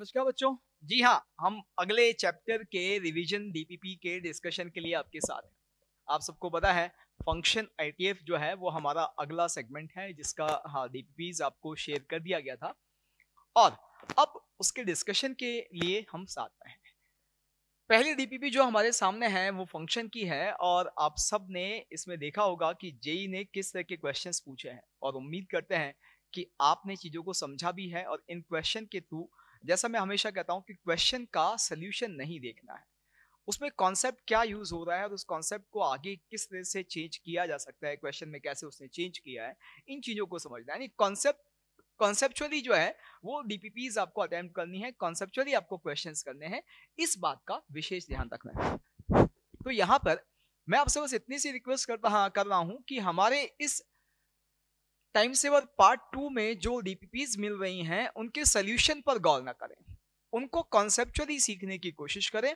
नमस्कार बच्चों जी हाँ हम अगले चैप्टर के रिवीजन डीपीपी के डिस्कशन के लिए आपके साथ हैं आप सबको पता है फंक्शन आईटीएफ जो है वो हमारा अगला सेगमेंट है जिसका हाँ डीपीपीज आपको शेयर कर दिया गया था और अब उसके डिस्कशन के लिए हम साथ में हैं पहली डीपीपी जो हमारे सामने है वो फंक्शन की है और आप सब ने इसमें देखा होगा कि जेई e ने किस तरह के क्वेश्चंस पूछे हैं और उम्मीद करते हैं कि आपने चीज़ों को समझा भी है और इन क्वेश्चन के थ्रू जैसा मैं हमेशा कहता हूँ कि क्वेश्चन का सोल्यूशन नहीं देखना है उसमें कॉन्सेप्ट क्या यूज हो रहा है और उस कॉन्सेप्ट को आगे किस तरह से चेंज किया जा सकता है क्वेश्चन में कैसे उसने चेंज किया है इन चीजों को समझना यानी कॉन्सेप्ट कॉन्सेप्चुअली जो है वो डीपीपीज आपको अटेम्प्ट करनी है कॉन्सेप्चुअली आपको क्वेश्चन करने हैं इस बात का विशेष ध्यान रखना है तो यहाँ पर मैं आपसे बस इतनी सी रिक्वेस्ट हाँ, कर रहा हूँ कि हमारे इस टाइम सेवर पार्ट टू में जो डीपीपीज मिल रही हैं उनके सोल्यूशन पर गौर ना करें उनको कॉन्सेप्चुअली सीखने की कोशिश करें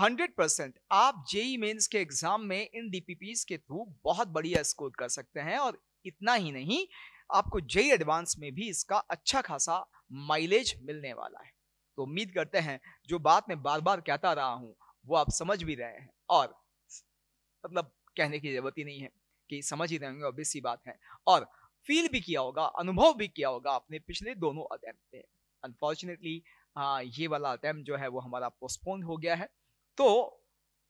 हंड्रेड परसेंट आप जेई मेन्स e के एग्जाम में इन डीपीपीज के थ्रू बहुत बढ़िया स्कोर कर सकते हैं और इतना ही नहीं आपको जेई एडवांस e में भी इसका अच्छा खासा माइलेज मिलने वाला है तो उम्मीद करते हैं जो बात मैं बार बार कहता रहा हूं वो आप समझ भी रहे हैं और मतलब कहने की जरूरत ही नहीं है कि समझ ही रहे होंगे ऑब्वियस सी बात है और फील भी किया होगा अनुभव भी किया होगा आपने पिछले दोनों अटैम्प्ट में अनफॉर्चुनेटली ये वाला अटैम्प जो है वो हमारा पोस्टपोन हो गया है तो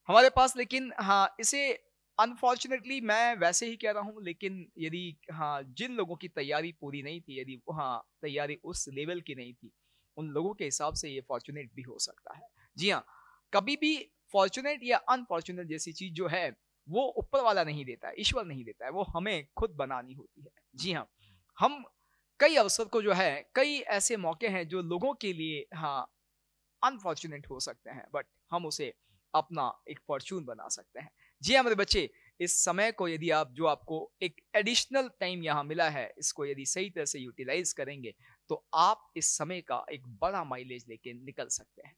हमारे पास लेकिन हाँ इसे अनफॉर्चुनेटली मैं वैसे ही कह रहा हूँ लेकिन यदि हाँ जिन लोगों की तैयारी पूरी नहीं थी यदि हाँ तैयारी उस लेवल की नहीं थी उन लोगों के हिसाब से ये फॉर्चुनेट भी हो सकता है जी हाँ कभी भी फॉर्चुनेट या अनफॉर्चुनेट जैसी चीज जो है वो ऊपर वाला नहीं देता है ईश्वर नहीं देता है वो हमें खुद बनानी होती है जी हाँ हम कई अवसर को जो है कई ऐसे मौके हैं जो लोगों के लिए हाँ अनफॉर्चुनेट हो सकते हैं बट हम उसे अपना एक फॉर्चून बना सकते हैं जी हाँ मेरे बच्चे इस समय को यदि आप जो आपको एक एडिशनल टाइम यहाँ मिला है इसको यदि सही तरह से यूटिलाइज करेंगे तो आप इस समय का एक बड़ा माइलेज लेके निकल सकते हैं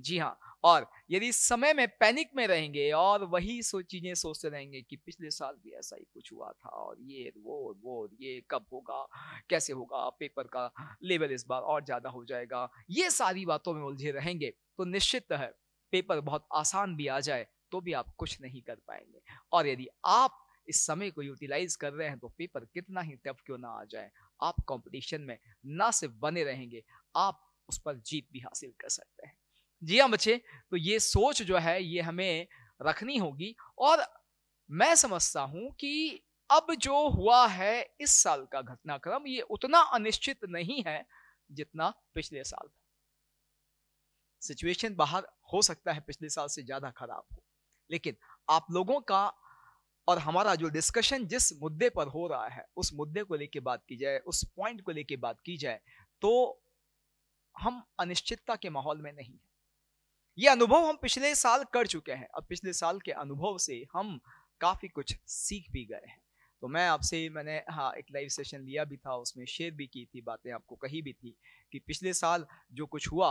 जी हाँ और यदि समय में पैनिक में रहेंगे और वही सो चीजें सोचते रहेंगे कि पिछले साल भी ऐसा ही कुछ हुआ था और ये वो वो ये कब होगा कैसे होगा पेपर का लेवल इस बार और ज्यादा हो जाएगा ये सारी बातों में उलझे रहेंगे तो निश्चित है पेपर बहुत आसान भी आ जाए तो भी आप कुछ नहीं कर पाएंगे और यदि आप इस समय को यूटिलाइज कर रहे हैं तो पेपर कितना ही टफ क्यों ना आ जाए आप कंपटीशन में ना सिर्फ बने रहेंगे आप उस पर जीत भी हासिल कर सकते हैं जी हाँ बच्चे तो ये सोच जो है ये हमें रखनी होगी और मैं समझता हूं कि अब जो हुआ है इस साल का घटनाक्रम ये उतना अनिश्चित नहीं है जितना पिछले साल सिचुएशन बाहर हो सकता है पिछले साल से ज्यादा खराब हो लेकिन आप लोगों का और हमारा जो डिस्कशन जिस मुद्दे पर हो रहा है उस मुद्दे को लेके बात की जाए उस पॉइंट को लेके बात की जाए तो हम अनिश्चितता के माहौल में नहीं है ये अनुभव हम पिछले साल कर चुके हैं अब पिछले साल के अनुभव से हम काफ़ी कुछ सीख भी गए हैं तो मैं आपसे मैंने हाँ एक लाइव सेशन लिया भी था उसमें शेयर भी की थी बातें आपको कही भी थी कि पिछले साल जो कुछ हुआ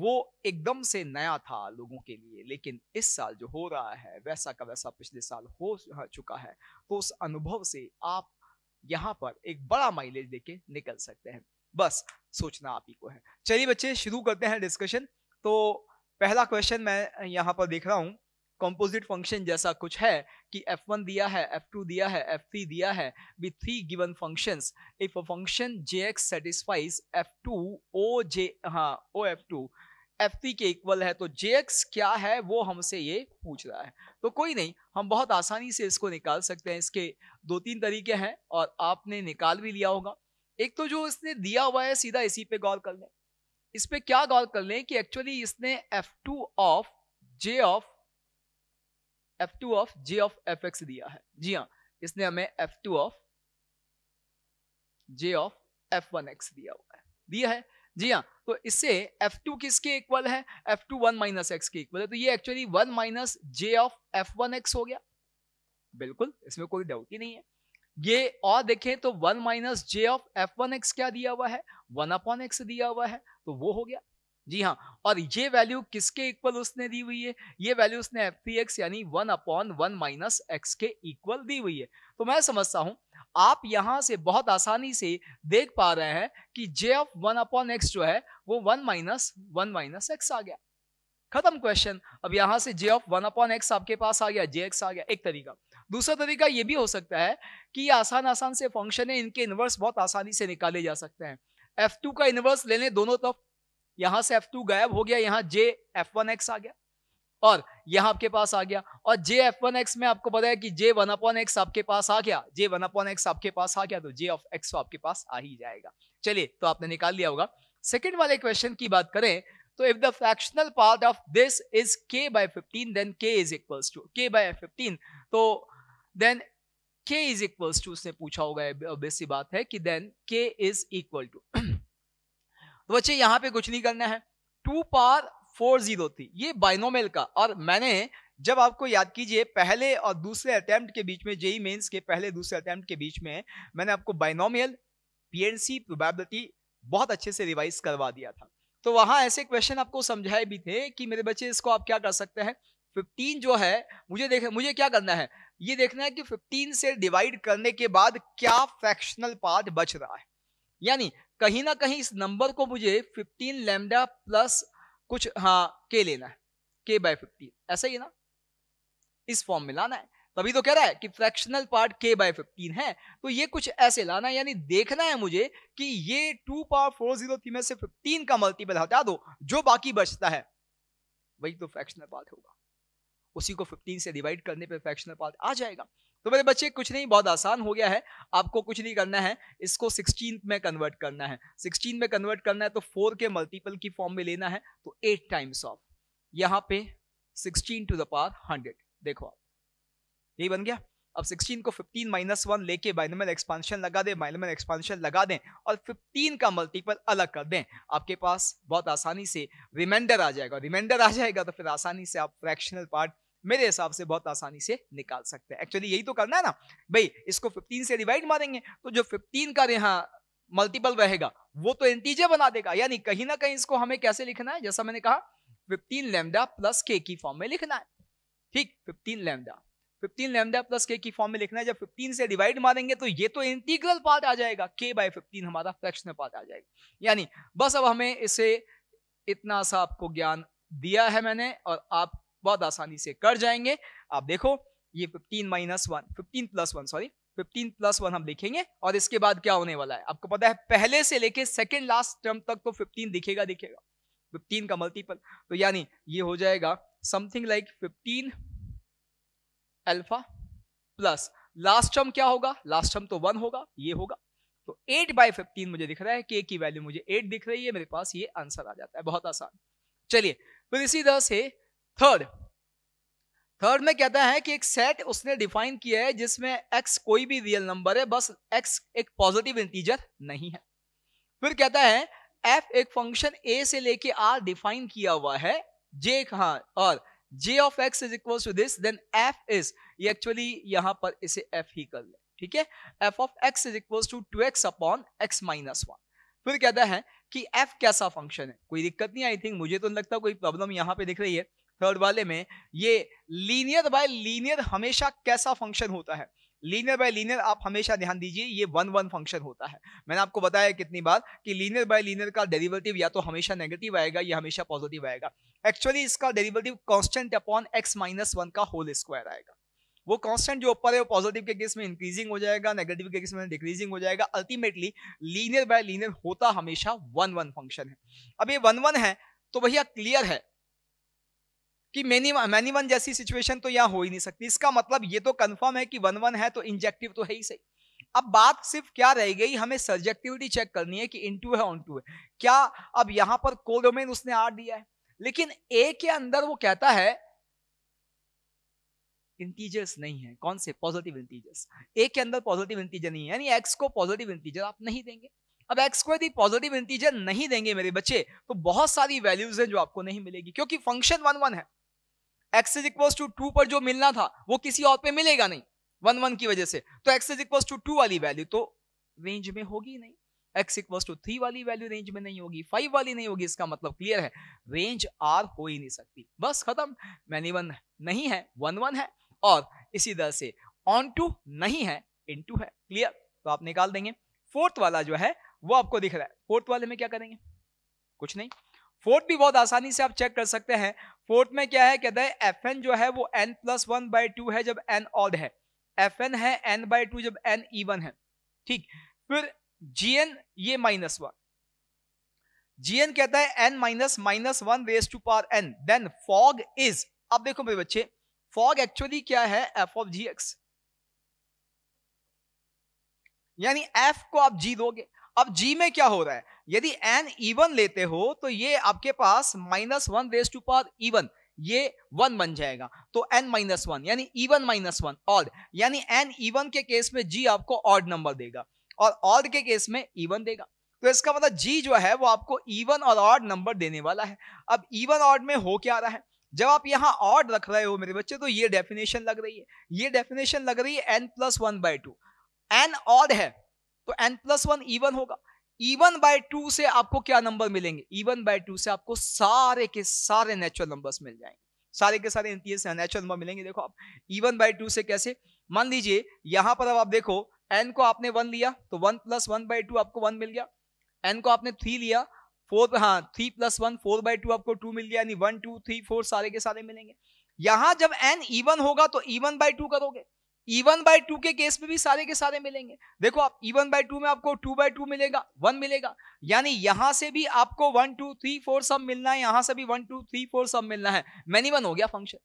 वो एकदम से नया था लोगों के लिए लेकिन इस साल जो हो रहा है वैसा का वैसा पिछले साल हो हाँ, चुका है तो उस अनुभव से आप यहाँ पर एक बड़ा माइलेज लेके निकल सकते हैं बस सोचना आप ही को है चलिए बच्चे शुरू करते हैं डिस्कशन तो पहला क्वेश्चन मैं यहाँ पर देख रहा हूँ कंपोजिट फंक्शन जैसा कुछ है कि f1 दिया है f2 दिया है f3 दिया है function if a function J x satisfies f two o J हाँ टू एफ थ्री के इक्वल है तो एक्स क्या है वो हमसे ये पूछ रहा है तो कोई नहीं हम बहुत आसानी से इसको निकाल सकते हैं इसके दो तीन तरीके हैं और आपने निकाल भी लिया होगा एक तो जो इसने दिया हुआ है सीधा इसी पे गौर कर लें इस पर क्या गौर कर लें कि एक्चुअली इसने f two of J of f two of J of f x दिया है जी हाँ इसने हमें f two of J of f one x दिया हुआ है दिया है जी हाँ तो इससे एफ टू किसके इक्वल है f two one minus x के इक्वल है तो ये actually one minus J of f one x हो गया बिल्कुल इसमें कोई डाउट ही नहीं है ये और देखें तो one minus J of f one x क्या दिया हुआ है वन अपॉन एक्स दिया हुआ है तो वो हो गया जी हाँ और ये वैल्यू किसके इक्वल उसने दी हुई है ये वैल्यू उसने एफ पी एक्स यानी one upon one minus x के इक्वल दी हुई है तो मैं समझता हूं आप यहां से बहुत आसानी से देख पा रहे हैं कि J of one upon x जो है वो one minus one minus x आ गया खत्म क्वेश्चन अब यहां से J of one upon x आपके पास आ गया जे एक्स आ गया एक तरीका दूसरा तरीका ये भी हो सकता है कि आसान आसान से फंक्शन है इनके इन्वर्स बहुत आसानी से निकाले जा सकते हैं एफ टू का इन्वर्स लेने दोनों तरफ यहां से एफ टू गायब हो गया यहाँ जे एफ वन एक्स आ गया और यहाँ आपके पास आ गया और जे एफ वन एक्स में आपको पता है कि जे वन अपॉन एक्स आपके पास आ गया जे वन अपॉन एक्स आपके पास आ गया तो जे ऑफ एक्स आपके पास आ ही जाएगा चलिए तो आपने निकाल लिया होगा सेकेंड वाले क्वेश्चन की बात करें तो if the fractional part of this is k by fifteen then k is equals to k by fifteen तो then k is equals to उसने पूछा होगा बेसी बात है कि then k is equal to तो बच्चे यहां पे कुछ नहीं करना है टू पार फोर जीरो थी ये बाइनोमेल का और मैंने जब आपको याद कीजिए पहले और दूसरे अटेम्प्ट के बीच में जेई मेंस के पहले दूसरे अटेम्प्ट के बीच में मैंने आपको बाइनोमियल पीएनसी प्रोबेबिलिटी बहुत अच्छे से रिवाइज करवा दिया था तो वहां ऐसे क्वेश्चन आपको समझाए भी थे कि मेरे बच्चे इसको आप क्या कर सकते हैं फिफ्टीन जो है मुझे देख मुझे क्या करना है ये देखना है कि फिफ्टीन से डिवाइड करने के बाद क्या फ्रैक्शनल पार्ट बच रहा है यानी कहीं ना कहीं इस नंबर को मुझे फिफ्टीन लेमडा प्लस कुछ हाँ के लेना है के बाय फिफ्टीन ऐसा ही है ना इस फॉर्म में लाना है तभी तो कह रहा है कि fractional part k by fifteen है तो ये कुछ ऐसे लाना है यानी देखना है मुझे कि ये two power four zero three में से फिफ्टीन का मल्टीपल हटा दो जो बाकी बचता है वही तो फ्रैक्शनल पार्ट होगा उसी को 15 से डिवाइड करने पर फ्रैक्शनल पार्ट आ जाएगा तो मेरे बच्चे कुछ नहीं बहुत आसान हो गया है आपको कुछ नहीं करना है इसको 16 में कन्वर्ट करना है 16 में कन्वर्ट करना है तो 4 के मल्टीपल की फॉर्म में लेना है तो 8 टाइम्स ऑफ यहाँ पे 16 टू द पावर 100 देखो आप यही बन गया अब 16 को 15 माइनस वन लेके बाइनोमियल एक्सपांशन लगा दें बाइनोमियल एक्सपांशन लगा दें और 15 का मल्टीपल अलग कर दें आपके पास बहुत आसानी से रिमाइंडर आ जाएगा रिमाइंडर आ जाएगा तो फिर आसानी से आप फ्रैक्शनल पार्ट मेरे हिसाब से बहुत आसानी से निकाल सकते हैं एक्चुअली यही तो करना है ना भाई इसको 15 से डिवाइड मारेंगे तो जो 15 का यहाँ मल्टीपल रहेगा वो तो इंटीजर बना देगा यानी कहीं ना कहीं इसको हमें कैसे लिखना है जैसा मैंने कहा फिफ्टीन लेमडा प्लस के की फॉर्म में लिखना है ठीक fifteen lambda fifteen lambda plus k की फॉर्म में लिखना है जब फिफ्टीन से डिवाइड मारेंगे तो ये तो इंटीग्रल पार्ट आ जाएगा के बाय फिफ्टीन हमारा फ्रैक्शनल पार्ट आ जाएगा यानी बस अब हमें इसे इतना सा आपको ज्ञान दिया है मैंने और आप बहुत आसानी से कर जाएंगे आप देखो ये fifteen minus one fifteen plus one sorry fifteen plus one हम लिखेंगे और इसके बाद क्या होने वाला है आपको पता है पहले से लेके सेकेंड लास्ट टर्म तक तो फिफ्टीन दिखेगा दिखेगा फिफ्टीन का मल्टीपल तो यानी ये हो जाएगा something like fifteen alpha plus last term क्या होगा लास्ट टर्म तो वन होगा ये होगा तो एट बाई फिफ्टीन मुझे दिख रहा है के की वैल्यू मुझे एट दिख रही है मेरे पास ये आंसर आ जाता है बहुत आसान चलिए फिर इसी तरह से थर्ड थर्ड में कहता है कि एक सेट उसने डिफाइन किया है जिसमें एक्स कोई भी रियल नंबर है बस एक्स एक पॉजिटिव इंटीजर नहीं है फिर कहता है एफ एक फंक्शन ए से लेके आर डिफाइन किया हुआ है जे कहा और J of x is equal to this then f is ये एक्चुअली यहां पर इसे एफ ही कर ले ठीक है F of x is equal to two x upon x minus one फिर कहता है कि एफ कैसा फंक्शन है कोई दिक्कत नहीं आई थिंक मुझे तो नहीं लगता कोई प्रॉब्लम यहां पे दिख रही है थर्ड वाले में ये लीनियर बाय लीनियर हमेशा कैसा फंक्शन होता है लीनियर बाय लीनियर आप हमेशा ध्यान दीजिए ये वन वन फंक्शन होता है मैंने आपको बताया कितनी बार कि लीनियर बाय लीनियर का डेरिवेटिव या तो हमेशा नेगेटिव आएगा या हमेशा पॉजिटिव आएगा एक्चुअली इसका derivative constant upon x minus one का होल स्क्वायर आएगा वो कांस्टेंट जो ऊपर है वो पॉजिटिव के केस में इंक्रीजिंग हो जाएगा नेगेटिव के केस में डिक्रीजिंग हो जाएगा अल्टीमेटली लीनियर बाय लीनियर होता हमेशा वन वन फंक्शन है अब ये वन वन है तो भैया क्लियर है कि मैनी मैनी वन जैसी सिचुएशन तो यहाँ हो ही नहीं सकती इसका मतलब ये तो कंफर्म है कि वन वन है तो इंजेक्टिव तो है ही सही अब बात सिर्फ क्या रह गई हमें सब्जेक्टिविटी चेक करनी है कि इनटू है ऑन टू है क्या अब यहाँ पर कोडोमेन उसने आर दिया है लेकिन ए के अंदर वो कहता है इंटीजर्स नहीं है कौन से पॉजिटिव इंटीजर्स ए के अंदर पॉजिटिव इंटीजर नहीं है यानी एक्स को पॉजिटिव इंटीजर आप नहीं देंगे अब एक्स को यदि पॉजिटिव इंटीजर नहीं देंगे मेरे बच्चे तो बहुत सारी वैल्यूज हैं जो आपको नहीं मिलेगी क्योंकि फंक्शन वन वन है x is equal to two पर जो मिलना था वो किसी और पे मिलेगा नहीं वन वन की वजह से तो x is equal to two वाली वैल्यू तो रेंज में होगी नहीं एक्स इक्वल टू थ्री वाली वैल्यू रेंज में नहीं होगी फाइव वाली नहीं होगी इसका मतलब क्लियर है रेंज आर हो ही नहीं सकती बस खत्म मैनी वन नहीं है वन वन है और इसी तरह से ऑन टू नहीं है इन टू है क्लियर तो आप निकाल देंगे फोर्थ वाला जो है वो आपको दिख रहा है फोर्थ वाले में क्या करेंगे कुछ नहीं फोर्थ भी बहुत आसानी से आप चेक कर सकते हैं फोर्थ में क्या है कहता है एफ एन जो है वो n plus one by two है जब एन ऑड है एफ एन है एन बाई टू जब एन इवन है ठीक फिर जी एन ये माइनस वन जी एन कहता है n minus minus one raise to power n then fog is अब देखो मेरे बच्चे फॉग एक्चुअली क्या है एफ ऑफ जी एक्स यानी एफ को आप जी दोगे अब जी में क्या हो रहा है यदि एन इवन लेते हो तो ये आपके पास minus one raise to power even ये वन बन जाएगा तो एन माइनस वन यानी इवन माइनस वन ऑड यानी एन इवन के केस में जी आपको ऑड नंबर देगा और ऑड के केस में इवन देगा तो इसका मतलब जी जो है वो आपको इवन और ऑड नंबर देने वाला है अब इवन ऑड में हो क्या रहा है जब आप यहाँ ऑड रख रहे हो मेरे बच्चे तो ये डेफिनेशन लग रही है ये डेफिनेशन लग रही है n plus one by two n odd है तो एन प्लस वन ईवन होगा ईवन बाय टू से आपको क्या नंबर मिलेंगे ईवन बाय टू से आपको सारे के सारे नेचुरल नंबर्स मिल जाएंगे सारे के सारे से नेचुरल नंबर मिलेंगे देखो आप ईवन बाय टू से कैसे मान लीजिए यहां पर अब आप देखो एन को आपने वन लिया तो one plus one by two आपको वन मिल गया एन को आपने थ्री लिया फोर हाँ three plus one four by two आपको टू मिल गया यानी वन टू थ्री फोर सारे के सारे मिलेंगे यहां जब एन ईवन होगा तो ईवन बाय टू करोगे इवन बाय टू के केस में भी सारे के सारे मिलेंगे देखो आप इवन बाय टू में आपको टू बाय टू मिलेगा वन मिलेगा यानी यहां से भी आपको वन टू थ्री फोर सब मिलना है यहां से भी वन टू थ्री फोर सब मिलना है मैनी वन हो गया फंक्शन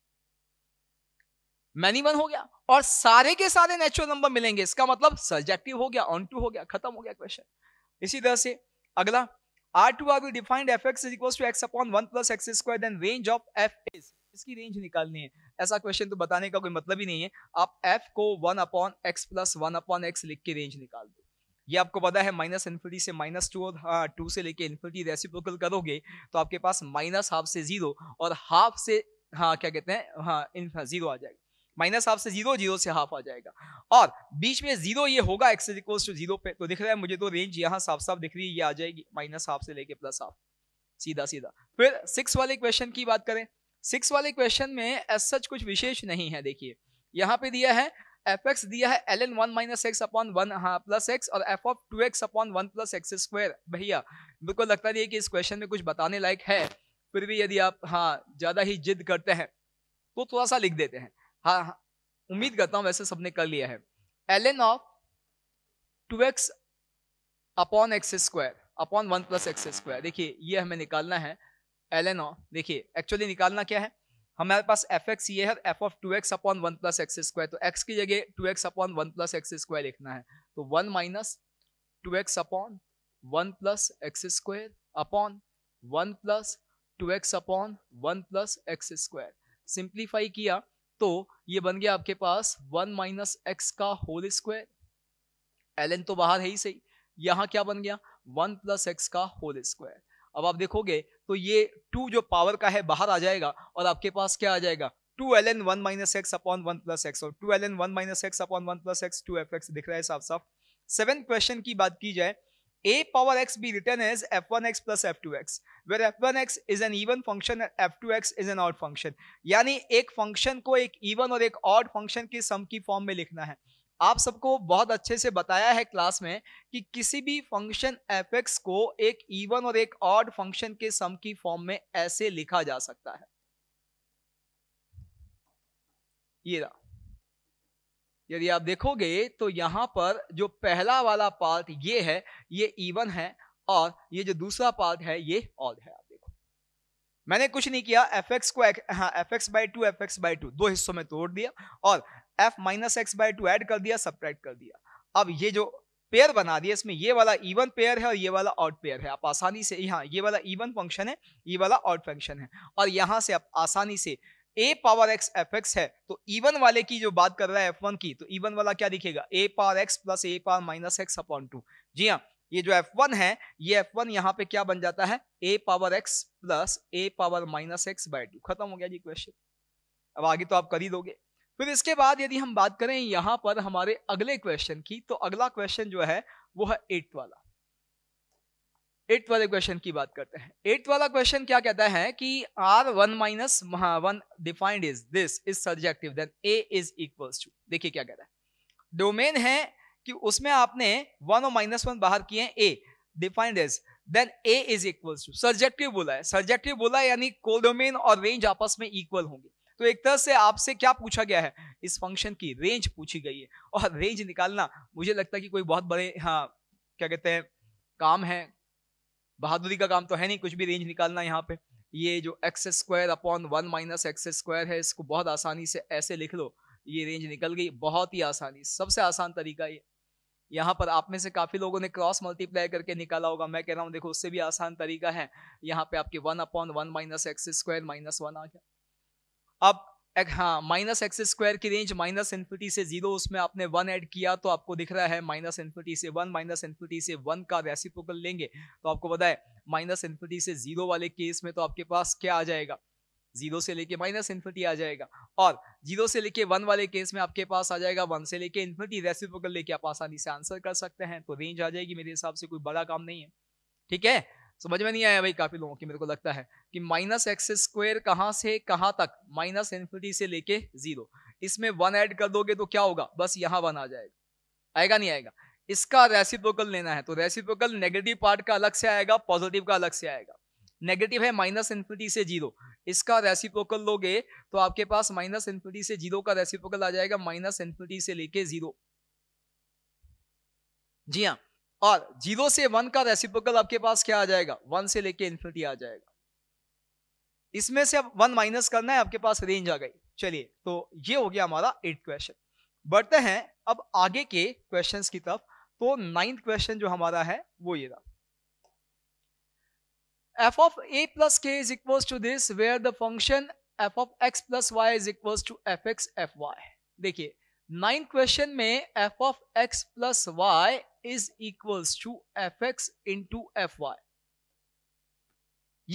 मैनी वन हो गया और सारे के सारे नेचुरल नंबर मिलेंगे इसका मतलब सब्जेक्टिव हो गया ऑन टू हो गया खत्म हो गया क्वेश्चन इसी तरह से अगला R to R defined f x is equal to x upon one plus x square then range of f is इसकी रेंज निकालनी है ऐसा क्वेश्चन तो बताने का कोई मतलब ही नहीं है आप एफ को one upon x plus one upon x लिख के रेंज निकाल दो ये आपको पता है माइनस इन्फिनिटी से माइनस टू और हाँ टू से लेके इन्फिनिटी रेसिप्रोकल करोगे तो आपके पास माइनस हाफ से जीरो और हाफ से हाँ क्या कहते हैं हाँ इन जीरो हाँ, आ जाएगा माइनस हाफ से जीरो जीरो से हाफ आ जाएगा और बीच में जीरो ये होगा एक्स इक्वल्स टू जीरो पे तो दिख रहा है मुझे तो रेंज यहाँ साफ साफ दिख रही है ये आ जाएगी माइनस हाफ से लेके प्लस हाफ सीधा सीधा फिर सिक्स वाले क्वेश्चन की बात करें सिक्स वाले क्वेश्चन में एस सच कुछ विशेष नहीं है देखिए यहाँ पे दिया है एफ एक्स दिया है l n one minus x upon one हाँ प्लस एक्स और f of two x upon one plus x square भैया बिल्कुल लगता नहीं है कि इस क्वेश्चन में कुछ बताने लायक है फिर भी यदि आप हाँ ज़्यादा ही जिद करते हैं तो थोड़ा सा लिख देते हैं हाँ, हाँ उम्मीद करता हूँ वैसे सबने कर लिया है l n of two x upon x square upon one plus x square देखिए ये हमें निकालना है एल एन देखिए एक्चुअली निकालना क्या है हमारे पास एफ एक्स ये है F of two x upon one plus x square तो एक्स की जगह two x upon one plus x square लिखना है तो one minus two x upon one plus x square upon one plus two x upon one plus x square simplify किया तो ये बन गया आपके पास वन माइनस एक्स का होल स्क्वायर एल तो बाहर है ही सही यहाँ क्या बन गया वन प्लस एक्स का होल स्क्वायर अब आप देखोगे तो ये टू जो पावर का है बाहर आ जाएगा और आपके पास क्या आ जाएगा two l n one minus x upon one plus x और two l n one minus x upon one plus x two F x दिख रहा है साफ साफ सेवन क्वेश्चन की बात की जाए a power x be written as f1x plus f2x where f1x is an even function and f2x is an odd function यानी एक फंक्शन को एक इवन और एक ऑड फंक्शन के सम की फॉर्म में लिखना है आप सबको बहुत अच्छे से बताया है क्लास में कि किसी भी फंक्शन एफ को एक इवन और एक ऑड फंक्शन के सम की फॉर्म में ऐसे लिखा जा सकता है ये रहा यदि आप देखोगे तो यहां पर जो पहला वाला पार्ट ये है ये इवन है और ये जो दूसरा पार्ट है ये ऑड है आप देखो मैंने कुछ नहीं किया एफ एक्स को हाँ f x by two F x by two दो हिस्सों में तोड़ दिया और f minus x by two add कर दिया सब्ट्रैक्ट कर दिया अब ये जो पेयर बना दिया इसमें ये वाला इवन पेयर है और ये वाला आउट पेयर है आप आसानी से यहाँ ये वाला इवन फंक्शन है ये वाला आउट फंक्शन है और यहाँ से आप आसानी से a power x f x है तो इवन वाले की जो बात कर रहा है एफ वन की तो इवन वाला क्या दिखेगा a power x plus a power minus x upon two जी हाँ ये जो एफ वन है ये एफ वन यहाँ पे क्या बन जाता है a power x plus a power minus x by two खत्म हो गया जी क्वेश्चन अब आगे तो आप कर ही दोगे फिर इसके बाद यदि हम बात करें यहाँ पर हमारे अगले क्वेश्चन की तो अगला क्वेश्चन जो है वो है एट्थ वाला एट्थ वाले क्वेश्चन की बात करते हैं एट्थ वाला क्वेश्चन क्या कहता है कि R one minus one defined is this is subjective then A is equal to देखिए क्या कहता है डोमेन है कि उसमें आपने वन और माइनस वन बाहर किए A defined is then A is equal to subjective बोला है सब्जेक्टिव बोला यानी कोडोमेन और रेंज आपस में इक्वल होंगे तो एक तरह से आपसे क्या पूछा गया है इस फंक्शन की रेंज पूछी गई है और रेंज निकालना मुझे लगता है कि कोई बहुत बड़े हाँ क्या कहते हैं काम है बहादुरी का काम तो है नहीं कुछ भी रेंज निकालना यहाँ पे ये जो x square upon one minus x square है इसको बहुत आसानी से ऐसे लिख लो ये रेंज निकल गई बहुत ही आसानी सबसे आसान तरीका ये यहाँ पर आप में से काफ़ी लोगों ने क्रॉस मल्टीप्लाई करके निकाला होगा मैं कह रहा हूँ देखो उससे भी आसान तरीका है यहाँ पे आपके one upon one minus x square minus one आ गया अब एक, हाँ माइनस एक्स स्क्वायर की रेंज माइनस इन्फिटी से जीरो उसमें आपने वन ऐड किया तो आपको दिख रहा है माइनस इन्फिटी से वन माइनस इन्फिटी से वन का रेसिप्रोकल लेंगे तो आपको पता है माइनस इन्फिटी से जीरो वाले केस में तो आपके पास क्या आ जाएगा जीरो से लेके माइनस इन्फिटी आ जाएगा और जीरो से लेके वन वाले केस में आपके पास आ जाएगा वन से लेके इन्फिटी रेसिप्रोकल लेके आप आसानी से आंसर कर सकते हैं तो रेंज आ जाएगी मेरे हिसाब से कोई बड़ा काम नहीं है ठीक है समझ में नहीं आया भाई काफ़ी लोगों की मेरे को लगता है कि माइनस एक्स स्क्वायर कहाँ से कहाँ तक माइनस इन्फिनिटी से लेके जीरो इसमें वन ऐड कर दोगे तो क्या होगा बस यहाँ वन आ जाएगा आएगा नहीं आएगा इसका रेसिप्रोकल लेना है तो रेसिप्रोकल नेगेटिव पार्ट का अलग से आएगा पॉजिटिव का अलग से आएगा नेगेटिव है माइनस इन्फिनिटी से जीरो इसका रेसिप्रोकल लोगे तो आपके पास माइनस इन्फिनिटी से जीरो का रेसिप्रोकल आ जाएगा माइनस इन्फिनिटी से लेके जीरो जी हाँ और जीरो से वन का रेसिप्रोकल आपके पास क्या आ जाएगा वन से लेके इन्फिनिटी आ जाएगा इसमें से अब वन माइनस करना है आपके पास रेंज आ गई चलिए तो ये हो गया हमारा एट क्वेश्चन बढ़ते हैं अब आगे के क्वेश्चन की तरफ तो नाइन्थ क्वेश्चन जो हमारा है वो ये रहा f of a plus k is equal to this where the function f of x plus Y is equal to F x f y देखिए नाइन क्वेश्चन में f of x plus Y is equals to F x into F y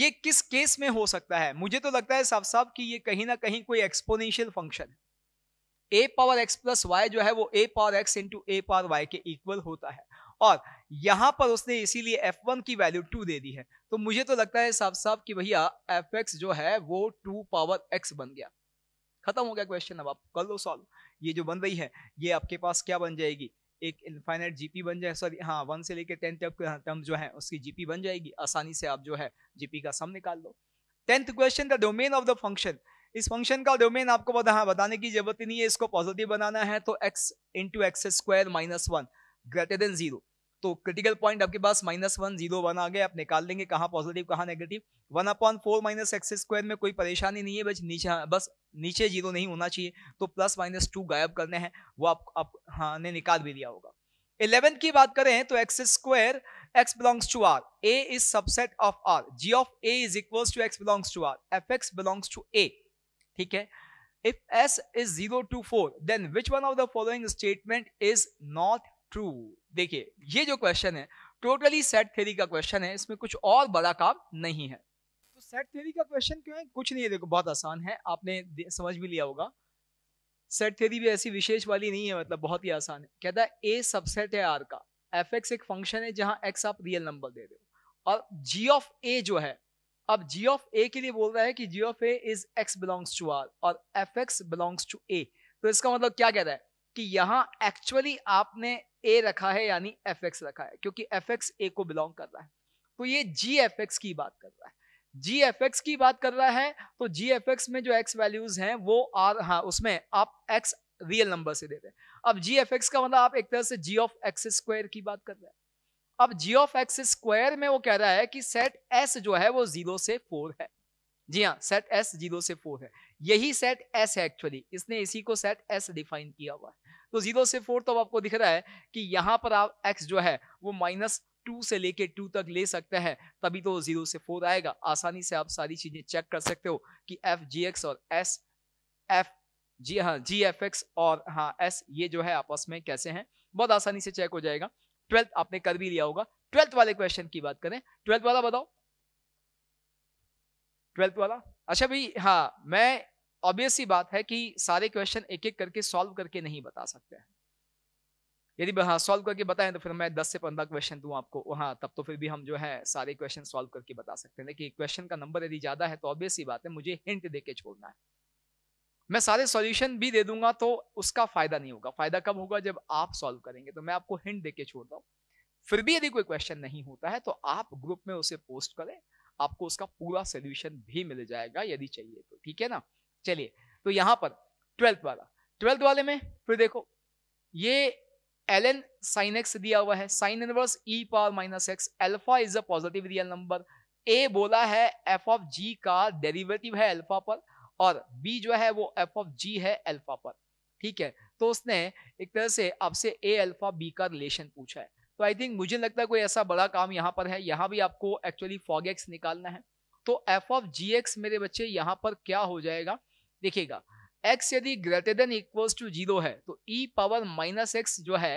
ये किस case में हो सकता है मुझे तो लगता है साफ साफ कि ये कहीं ना कहीं कोई एक्सपोनेंशियल फंक्शन है a power x plus y जो है वो a power x into a power y के इक्वल होता है और यहां पर उसने इसीलिए एफ वन की वैल्यू टू दे दी है तो मुझे तो लगता है साफ साफ कि भैया एफ एक्स जो है वो टू पावर एक्स बन गया खत्म हो गया क्वेश्चन अब आप कर लो सॉल्व ये जो बन रही है ये आपके पास क्या बन जाएगी एक इनफाइनाइट जीपी बन जाए सॉरी हाँ वन से लेकर टेंथ तक टर्म हाँ, जो है उसकी जीपी बन जाएगी आसानी से आप जो है जीपी का सम निकाल लो tenth question the domain of the function इस फंक्शन का डोमेन आपको बता, हाँ, बताने की जरूरत नहीं है इसको पॉजिटिव बनाना है तो x into x square minus one greater than zero तो क्रिटिकल पॉइंट आपके पास माइनस वन जीरो वन आ गया आप निकाल लेंगे कहाँ पॉजिटिव कहाँ negative one upon four minus x square में कोई परेशानी नहीं है बस नीचे बस नीचे जीरो नहीं होना चाहिए तो प्लस माइनस टू गायब करने हैं वो आप, आप हाँ ने निकाल भी दिया होगा इलेवन की बात करें तो x square x belongs to R A is subset of R g of A is equals to x belongs to R F x belongs to A ठीक है if S is zero to four then which one of the following statement is not true देखिए ये जो question है totally set theory का question है इसमें कुछ और बड़ा काम नहीं है तो सेट थ्योरी का क्वेश्चन क्यों है कुछ नहीं है देखो बहुत आसान है आपने समझ भी लिया होगा सेट थ्योरी भी ऐसी विशेष वाली नहीं है मतलब बहुत ही आसान है कहता है ए सबसेट है आर का एफ एक्स एक फंक्शन है जहां एक्स आप रियल नंबर दे रहे हो और जी ऑफ ए जो है अब जी ऑफ ए के लिए बोल रहा है कि g of A is x belongs to R और f x belongs to A तो इसका मतलब क्या कह रहा है कि यहाँ एक्चुअली आपने ए रखा है यानी एफ एक्स रखा है क्योंकि एफ एक्स ए को बिलोंग कर रहा है तो ये जी एफ एक्स की बात कर रहा है जी एफ एक्स की बात कर रहा है तो जी एफ एक्स में जो एक्स वैल्यूज हैं वो आर हाँ उसमें आप एक्स रियल नंबर से दे रहे हैं अब जी एफ एक्स का मतलब आप एक तरह से जी ऑफ एक्स स्क्वायर की बात कर रहे हैं अब जी ऑफ एक्स स्क्वायर में वो कह रहा है कि सेट एस जो है वो जीरो से फोर है जी हाँ सेट एस जीरो से फोर है यही सेट एस है एक्चुअली इसने इसी को सेट एस डिफाइन किया हुआ है तो जीरो से फोर तो आपको दिख रहा है कि यहाँ पर आप एक्स जो है वो माइनस टू से लेके टू तक ले सकते हैं तभी तो जीरो से फोर आएगा आसानी से आप सारी चीजें चेक कर सकते हो कि एफ जी एक्स और एस एफ जी हाँ जी एफ एक्स और हाँ एस ये जो है आपस में कैसे हैं बहुत आसानी से चेक हो जाएगा ट्वेल्थ आपने कर भी लिया होगा ट्वेल्थ वाले क्वेश्चन की बात करें ट्वेल्थ वाला बताओ ट्वेल्थ वाला अच्छा भाई हाँ मैं ऑब्वियस ही बात है कि सारे क्वेश्चन एक एक करके सॉल्व करके नहीं बता सकते हैं यदि हाँ सॉल्व करके बताएं तो फिर मैं 10 से 15 क्वेश्चन दूं आपको हाँ तब तो फिर भी हम जो है सारे क्वेश्चन सॉल्व करके बता सकते हैं लेकिन क्वेश्चन का नंबर यदि ज़्यादा है तो ऑब्वियस ही बात है मुझे हिंट दे के छोड़ना है मैं सारे सॉल्यूशन भी दे दूंगा तो उसका फायदा नहीं होगा फायदा कब होगा जब आप सॉल्व करेंगे तो मैं आपको हिंट दे के छोड़ रहा हूँ फिर भी यदि कोई क्वेश्चन नहीं होता है तो आप ग्रुप में उसे पोस्ट करें आपको उसका पूरा सोल्यूशन भी मिल जाएगा यदि चाहिए तो ठीक है ना चलिए तो यहां पर ट्वेल्थ वाला ट्वेल्थ वाले में फिर देखो ये एल एन साइन एक्स दिया हुआ है sine inverse e power minus x alpha is a positive real number a बोला है एफ ऑफ जी का डेरिवेटिव है अल्फा पर और बी जो है वो एफ ऑफ जी है अल्फा पर ठीक है तो उसने एक तरह से आपसे ए अल्फा बी का रिलेशन पूछा है तो आई थिंक मुझे लगता है कोई ऐसा बड़ा काम यहाँ पर है यहाँ भी आपको एक्चुअली फॉग एक्स निकालना है तो एफ ऑफ जी एक्स मेरे बच्चे यहाँ पर क्या हो जाएगा देखिएगा एक्स यदि greater than equals to zero है तो ई पावर माइनस एक्स जो है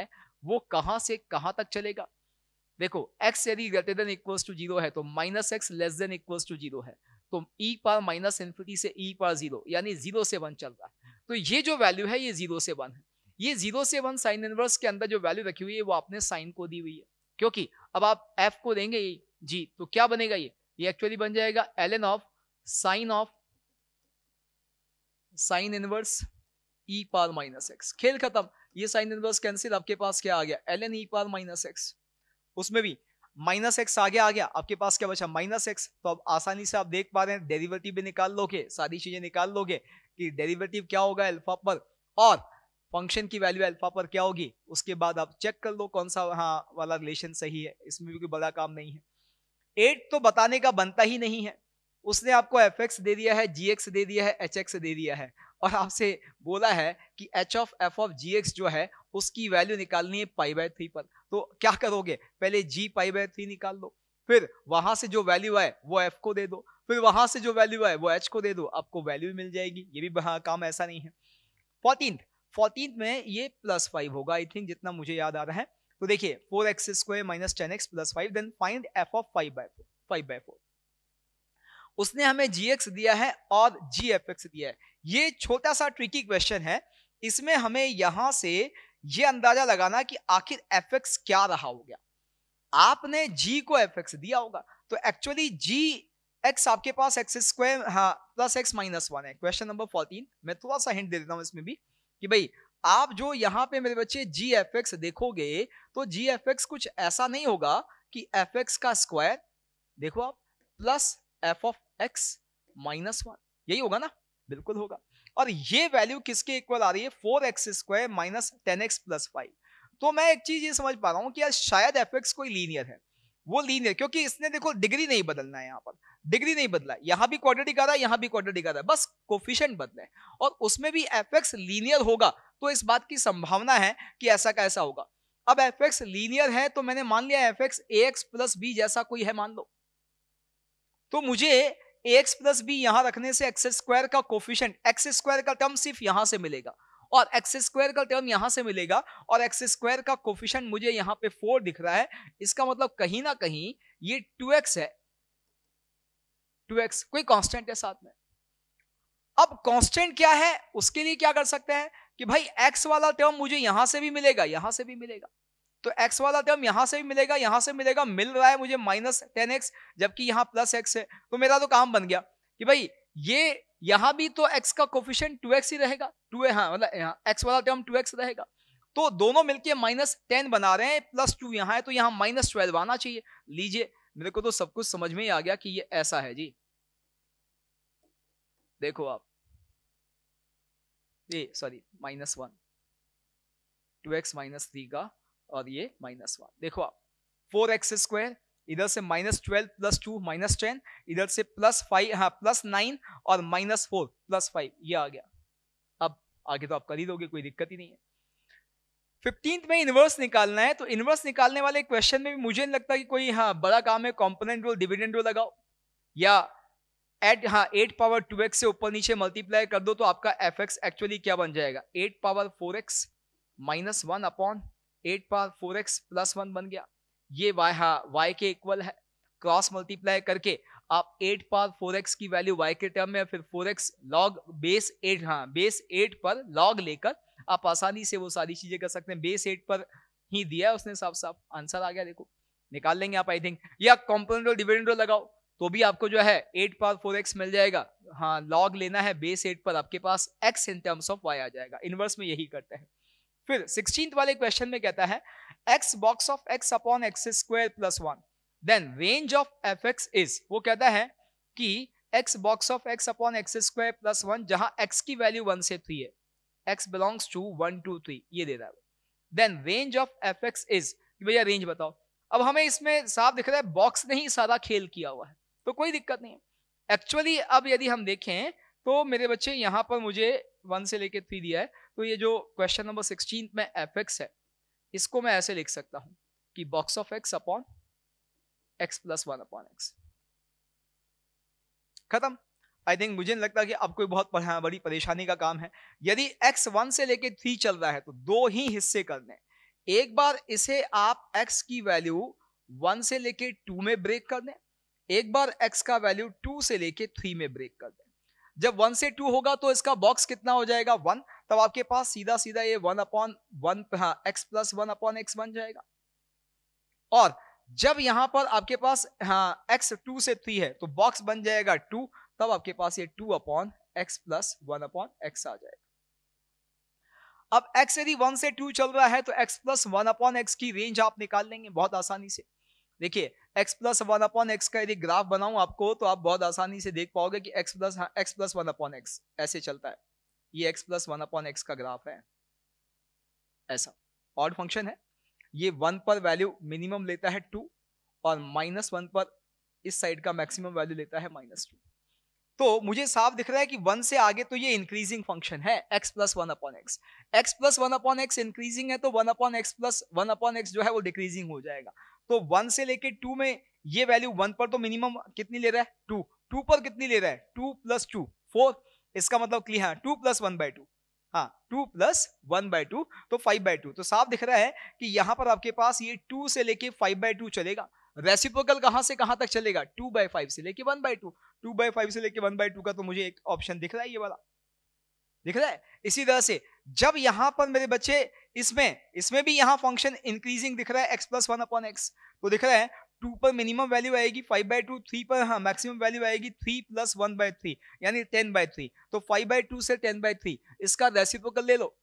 वो कहां से कहां तक चलेगा देखो एक्स यदि greater than equals to zero है तो minus x less than equals to zero है तो ई पावर माइनस इन्फिटी से ई पावर जीरो यानी जीरो से वन चल रहा है तो ये जो वैल्यू है ये जीरो से वन है ये जीरो से वन साइन इनवर्स के अंदर जो वैल्यू रखी हुई है वो आपने साइन को दी हुई है क्योंकि अब आप एफ को देंगे जी तो क्या बनेगा ये ये एक्चुअली बन जाएगा l of sine of sine inverse e e power minus x खेल खत्म ये साइन इनवर्स कैंसिल आपके पास क्या आ गया l n e e power minus x उसमें भी माइनस एक्स आगे आ गया आपके पास क्या बचा माइनस एक्स तो अब आसानी से आप देख पा रहे हैं डेरिवेटिव भी निकाल लोगे सारी चीजें निकाल लोगे कि डेरिवेटिव क्या होगा अल्फा पर और फंक्शन की वैल्यू अल्फा पर क्या होगी उसके बाद आप चेक कर लो कौन सा हाँ वाला रिलेशन सही है इसमें भी कोई बड़ा काम नहीं है एट तो बताने का बनता ही नहीं है उसने आपको एफ एक्स दे दिया है जी एक्स दे दिया है एच एक्स दे दिया है और आपसे बोला है कि h of f of ji x जो है उसकी वैल्यू निकालनी है पाई बाय थ्री पर तो क्या करोगे पहले जी पाई बाय थ्री निकाल दो फिर वहां से जो वैल्यू आए वो एफ को दे दो फिर वहां से जो वैल्यू आए वो एच को दे दो आपको वैल्यू मिल जाएगी ये भी काम ऐसा नहीं है फोर्टीन फोर्टीन में ये प्लस फाइव होगा आई थिंक जितना मुझे याद आ रहा है तो देखिए four x square minus ten x plus five then find f of five by four five by four उसने हमें जी दिया है और जी एफ एक्स दिया है ये छोटा सा ट्रिकी क्वेश्चन है इसमें हमें यहां से ये अंदाजा लगाना कि आखिर एफ एक्स क्या रहा गया आपने जी को एफ एक्स दिया होगा तो एक्चुअली जी एक्स आपके पास एक्स स्क्वायर हाँ प्लस एक्स माइनस वन है क्वेश्चन नंबर फोर्टीन मैं थोड़ा सा हिंट दे देता हूँ इसमें भी कि भाई आप जो यहाँ पे मेरे बच्चे जी एफ एक्स देखोगे तो जी एफ एक्स कुछ ऐसा नहीं होगा कि एफ एक्स का स्क्वायर देखो आप plus F of x minus one यही होगा ना बिल्कुल होगा और ये वैल्यू किसके इक्वल आ रही है four x square minus ten x plus five तो मैं एक चीज ये समझ पा रहा हूँ कि यार शायद एफ एक्स कोई लीनियर है वो लीनियर क्योंकि इसने देखो डिग्री नहीं बदलना है यहाँ पर डिग्री नहीं बदला है यहाँ भी क्वाड्रेटिक आ रहा है यहाँ भी क्वाड्रेटिक आ रहा है बस कोफिशेंट बदले है और उसमें भी एफ एक्स लीनियर होगा तो इस बात की संभावना है कि ऐसा कैसा होगा अब एफ एक्स लीनियर है तो मैंने मान लिया f x a x plus b जैसा कोई है मान लो तो मुझे ए एक्स प्लस बी यहां रखने से एक्स स्क्वायर का कोफिशियंट एक्स स्क्वायर का टर्म सिर्फ यहां से मिलेगा और एक्स स्क्वायर का टर्म यहां से मिलेगा और एक्स स्क्वायर का कोफिशियंट मुझे यहां पे फोर दिख रहा है इसका मतलब कहीं ना कहीं ये टू एक्स है टू एक्स कोई कॉन्स्टेंट है साथ में अब कॉन्स्टेंट क्या है उसके लिए क्या कर सकते हैं कि भाई एक्स वाला टर्म मुझे यहां से भी मिलेगा यहां से भी मिलेगा तो x वाला टर्म यहाँ से भी मिलेगा यहाँ से मिलेगा मिल रहा है मुझे माइनस टेन एक्स जबकि यहाँ प्लस एक्स है तो मेरा तो काम बन गया कि भाई ये यहाँ भी तो एक्स का कोफिशियंट टू एक्स ही रहेगा टू हाँ मतलब एक्स वाला टर्म टू एक्स रहेगा तो दोनों मिलके माइनस टेन बना रहे हैं प्लस टू यहाँ है तो यहाँ माइनस ट्वेल्व आना चाहिए लीजिए मेरे को तो सब कुछ समझ में ही आ गया कि ये ऐसा है जी देखो आप sorry minus one two x minus three का और ये माइनस वन देखो आप फोर एक्स स्क्वायर इधर से minus twelve plus two minus ten इधर से प्लस फाइव हाँ प्लस नाइन और माइनस फोर प्लस फाइव ये आ गया अब आगे तो आप कर ही दोगे कोई दिक्कत ही नहीं है फिफ्टींथ में इन्वर्स निकालना है तो इन्वर्स निकालने वाले क्वेश्चन में भी मुझे नहीं लगता कि कोई हाँ बड़ा काम है कॉम्पोनेंट रोल डिविडेंड रोल लगाओ या एट हाँ एट पावर टू एक्स से ऊपर नीचे मल्टीप्लाई कर दो तो आपका एफ एक्स एक्चुअली क्या बन जाएगा eight power four x minus one upon eight power four x plus one बन गया ये वाई हाँ वाई के इक्वल है क्रॉस मल्टीप्लाई करके आप एट पावर फोर एक्स की वैल्यू वाई के टर्म में फिर four x log base eight हाँ बेस एट पर लॉग लेकर आप आसानी से वो सारी चीजें कर सकते हैं बेस एट पर ही दिया उसने साफ साफ आंसर आ गया देखो निकाल लेंगे आप आई थिंक या कॉम्पोनेंट रोल डिविडेंड लगाओ तो भी आपको जो है एट पावर फोर एक्स मिल जाएगा हाँ लॉग लेना है बेस एट पर आपके पास x in terms of y आ जाएगा इनवर्स में यही करते हैं फिर सिक्सटीन वाले क्वेश्चन में कहता है x box of x upon x square plus one then range of f x is वो कहता है कि x box of x upon x square plus one जहां एक्स की वैल्यू वन से थ्री है x belongs to one two three ये दे रहा है then range of f x is भैया रेंज बताओ अब हमें इसमें साफ दिख रहा है बॉक्स ने ही सारा खेल किया हुआ है तो कोई दिक्कत नहीं है एक्चुअली अब यदि हम देखें तो मेरे बच्चे यहां पर मुझे वन से लेके थ्री दिया है तो ये जो क्वेश्चन नंबर सिक्सटीन में एफ एक्स है इसको मैं ऐसे लिख सकता हूं कि box of x upon x plus one upon x खत्म आई थिंक मुझे नहीं लगता कि अब कोई बहुत बड़ी परेशानी का काम है यदि एक्स वन से लेके थ्री चल रहा है तो दो ही हिस्से करने एक बार इसे आप एक्स की वैल्यू वन से लेके टू में ब्रेक कर दें एक बार एक्स का वैल्यू टू से लेके थ्री में ब्रेक कर दें जब वन से टू होगा तो इसका बॉक्स कितना हो जाएगा वन तब आपके पास सीधा सीधा ये one upon one x plus हाँ, वन अपॉन एक्स बन जाएगा और जब यहां पर आपके पास हाँ एक्स टू से थ्री है तो बॉक्स बन जाएगा टू तब आपके पास ये two upon x plus one upon x आ जाएगा अब x यदि वन से टू चल रहा है तो x plus one upon x की रेंज आप निकाल लेंगे बहुत आसानी से देखिए x plus one upon x का यदि ग्राफ बनाऊं आपको तो आप बहुत आसानी से देख पाओगे कि x प्लस हाँ, x plus one upon x ऐसे चलता है ये x plus one upon x का ग्राफ है ऐसा और फंक्शन है ये वन पर वैल्यू मिनिमम लेता है टू और माइनस वन पर इस साइड का मैक्सिमम वैल्यू लेता है माइनस टू तो मुझे साफ दिख रहा है कि वन से आगे तो ये इंक्रीजिंग फंक्शन है x plus one upon x x plus one upon x increasing है तो one upon x plus one upon x जो है वो डिक्रीजिंग हो जाएगा तो वन से लेके टू में ये वैल्यू वन पर तो मिनिमम कितनी ले रहा है टू टू पर कितनी ले रहा है टू प्लस टू फोर इसका मतलब क्लियर है two plus one by two हाँ two plus one by two तो फाइव बाई टू तो साफ दिख रहा है कि यहां पर आपके पास ये टू से लेके फाइव बाई टू चलेगा रेसिप्रोकल कहां से कहां तक चलेगा टू बाई फाइव से लेके one by two two by five से लेके वन बाई टू का तो मुझे एक ऑप्शन दिख रहा है ये वाला दिख रहा है इसी तरह से जब यहां पर मेरे बच्चे इसमें इसमें भी यहां फंक्शन इंक्रीजिंग दिख रहा है x plus one upon x तो दिख रहा है टू पर मिनिमम वैल्यू आएगी फाइव बाई टू थ्री पर हाँ मैक्सिमम वैल्यू आएगी three plus one by three यानी टेन बाई थ्री तो फाइव बाई टू से टेन बाई थ्री इसका रेसिप्रोकल ले लो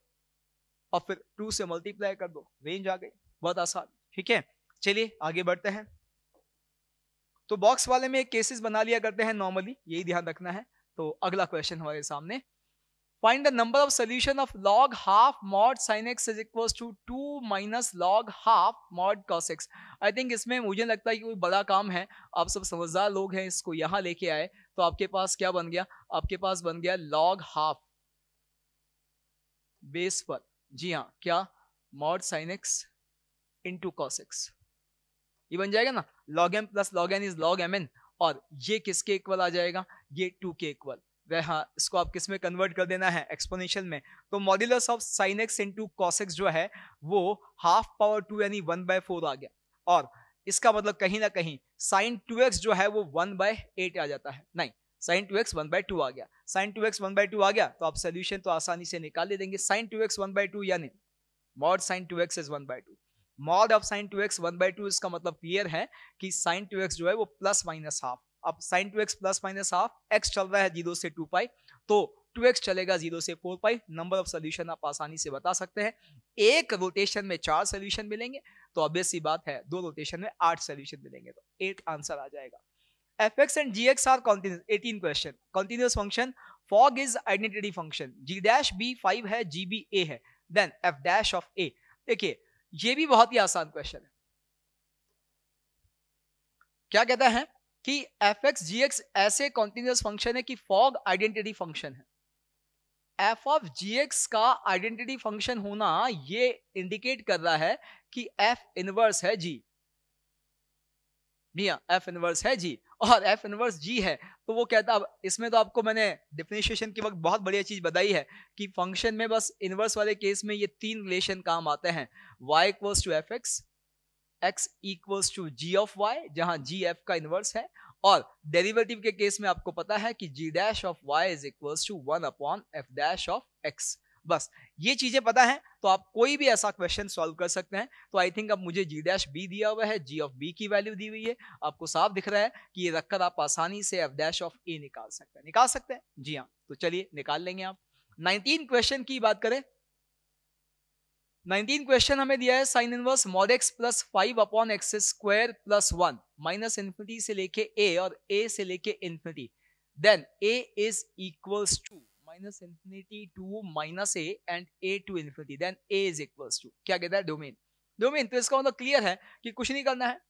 और फिर टू से मल्टीप्लाई कर दो रेंज आ गई बहुत आसान ठीक है चलिए आगे बढ़ते हैं तो बॉक्स वाले में केसेस बना लिया करते हैं नॉर्मली यही ध्यान रखना है तो अगला क्वेश्चन हमारे सामने Find the number of solution of log half mod sin x is equals to 2 minus log half mod cos x. I think इसमें मुझे लगता है कि कोई बड़ा काम है आप सब समझदार लोग हैं इसको यहाँ लेके आए तो आपके पास क्या बन गया आपके पास बन गया log half बेस पर जी हाँ क्या sine x in into cos x ये बन जाएगा ना log m plus log n is log m n और ये किसके इक्वल आ जाएगा ये टू के इक्वल हाँ इसको आप किस में कन्वर्ट कर देना है एक्सपोनेंशियल में तो modulus of sine x into cos x जो है वो हाफ पावर टू यानी वन बाय फोर आ गया और इसका मतलब कहीं ना कहीं साइन टू एक्स जो है वो वन बाय एट आ जाता है नहीं sine two x one by two आ गया sine two x one by two आ गया तो आप सोल्यूशन तो आसानी से निकाल ले देंगे sine two x one by two यानी mod sine two x is one by two mod of sine two x one by two इसका मतलब क्लियर है कि साइन टू एक्स जो है वो प्लस माइनस हाफ अब sine two x plus minus half x चल रहा है जीरो से टू पाई तो टू एक्स चलेगा जीरो से four pi number of solution आप आसानी से बता सकते हैं एक रोटेशन में चार सोल्यूशन मिलेंगे तो ऑब्वियस बात है दो रोटेशन में आठ सोल्यूशन मिलेंगे तो एट आंसर आ जाएगा F X and G X are continuous eighteen question continuous function fog is identity function G dash B five है जी बी ए है then F dash of A देखिए ये भी बहुत ही आसान क्वेश्चन है क्या कहता है कि एफ एक्स जी एक्स ऐसे कॉन्टिन्यूस फंक्शन है कि fog identity function F F of ji x का आइडेंटिटी फंक्शन होना ये इंडिकेट कर रहा है कि एफ इनवर्स है जी मिया एफ इनवर्स है जी और एफ इनवर्स जी है तो वो कहता अब इसमें तो आपको मैंने डिफिनेशन के वक्त बहुत बढ़िया चीज बताई है कि फंक्शन में बस इनवर्स वाले केस में ये तीन रिलेशन काम आते हैं Y equals to F X X equals to G of Y जहां जी एफ का इनवर्स है और डेरिवेटिव के केस में आपको पता है कि G dash of y is equals to one upon F dash of x बस ये चीजें पता है तो आप कोई भी ऐसा क्वेश्चन सॉल्व कर सकते हैं तो आई थिंक अब मुझे जी डैश बी दिया हुआ है जी ऑफ बी की वैल्यू दी हुई है आपको साफ दिख रहा है कि ये रखकर आप आसानी से एफ डैश ऑफ ए निकाल सकते हैं निकाल सकते हैं जी हाँ तो चलिए निकाल लेंगे आप 19 क्वेश्चन की बात करें 19 क्वेश्चन हमें दिया है sine inverse mod X plus five upon x square plus one minus infinity से लेके ए और ए से लेके infinity then A is equals to minus infinity to minus A and A to infinity then A is equals to क्या कहता है domain domain तो इसका मतलब क्लियर है कि कुछ नहीं करना है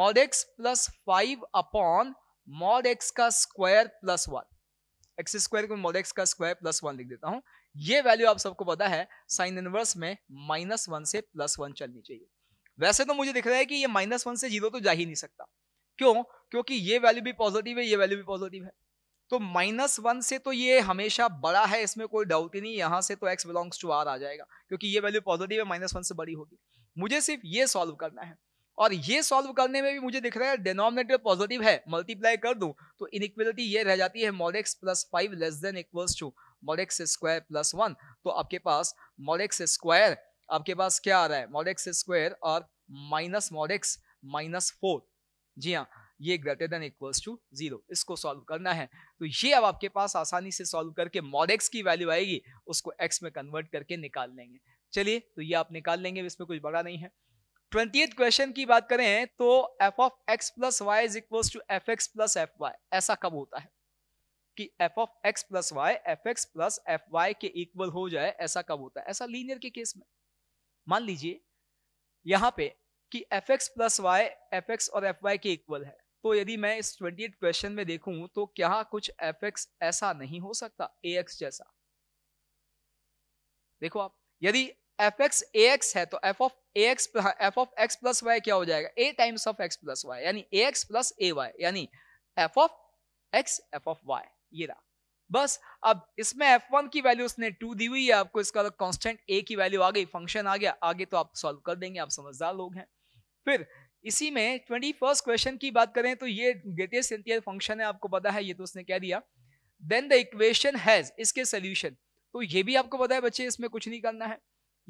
mod X plus five upon mod X का square plus one X square को मॉड एक्स का स्क्वायर प्लस वन लिख देता हूँ ये वैल्यू आप सबको पता है साइन इनवर्स में माइनस वन से प्लस वन चलनी चाहिए वैसे तो मुझे दिख रहा है कि ये माइनस वन से जीरो तो जा ही नहीं सकता क्यों क्योंकि ये वैल्यू भी पॉजिटिव है ये वैल्यू भी पॉजिटिव है तो माइनस वन से तो ये हमेशा बड़ा है इसमें कोई डाउट ही नहीं यहाँ से तो एक्स बिलोंग्स टू आर आ जाएगा क्योंकि ये वैल्यू पॉजिटिव है माइनस वन से बड़ी होगी मुझे सिर्फ ये सॉल्व करना है और ये सॉल्व करने में भी मुझे दिख रहा है डेनोमिनेटर पॉजिटिव है मल्टीप्लाई कर दूं तो इनइक्वलिटी ये रह जाती है mod X plus five less than equals to mod square plus one तो आपके पास मॉड स्क्वायर आपके पास क्या आ रहा है मॉड स्क्वायर और माइनस मॉड माइनस फोर जी हाँ ये greater than equals to zero इसको सॉल्व करना है तो ये अब आपके पास आसानी से सॉल्व करके मॉड की वैल्यू आएगी उसको एक्स में कन्वर्ट करके निकाल लेंगे चलिए तो ये आप निकाल लेंगे इसमें कुछ बड़ा नहीं है ट्वेंटी क्वेश्चन की बात करें तो F of x plus Y is equals to F x plus F Y ऐसा कब होता है कि F of x plus Y F x plus F Y के इक्वल हो जाए ऐसा कब होता है ऐसा लीनियर के केस में मान लीजिए यहाँ पे कि F x plus Y F x और एफ वाई के इक्वल है तो यदि मैं इस ट्वेंटी क्वेश्चन में देखूं तो क्या कुछ एफ एक्स ऐसा नहीं हो सकता ए एक्स जैसा देखो आप यदि एफ एक्स ए एक्स है तो F of A X F of x plus Y क्या हो जाएगा A times of x plus Y यानी A x plus A Y यानी F of X F of Y ये रहा बस अब इसमें f1 की वैल्यू उसने टू दी हुई है आपको इसका कॉन्स्टेंट तो ए की वैल्यू आ गई फंक्शन आ गया आगे तो आप सॉल्व कर देंगे आप समझदार लोग हैं फिर इसी में ट्वेंटी फर्स्ट क्वेश्चन की बात करें तो ये ग्रेटेस्ट फंक्शन है आपको पता है ये तो उसने कह दिया देन द इक्वेशन हैज इसके सोल्यूशन तो ये भी आपको पता है बच्चे इसमें कुछ नहीं करना है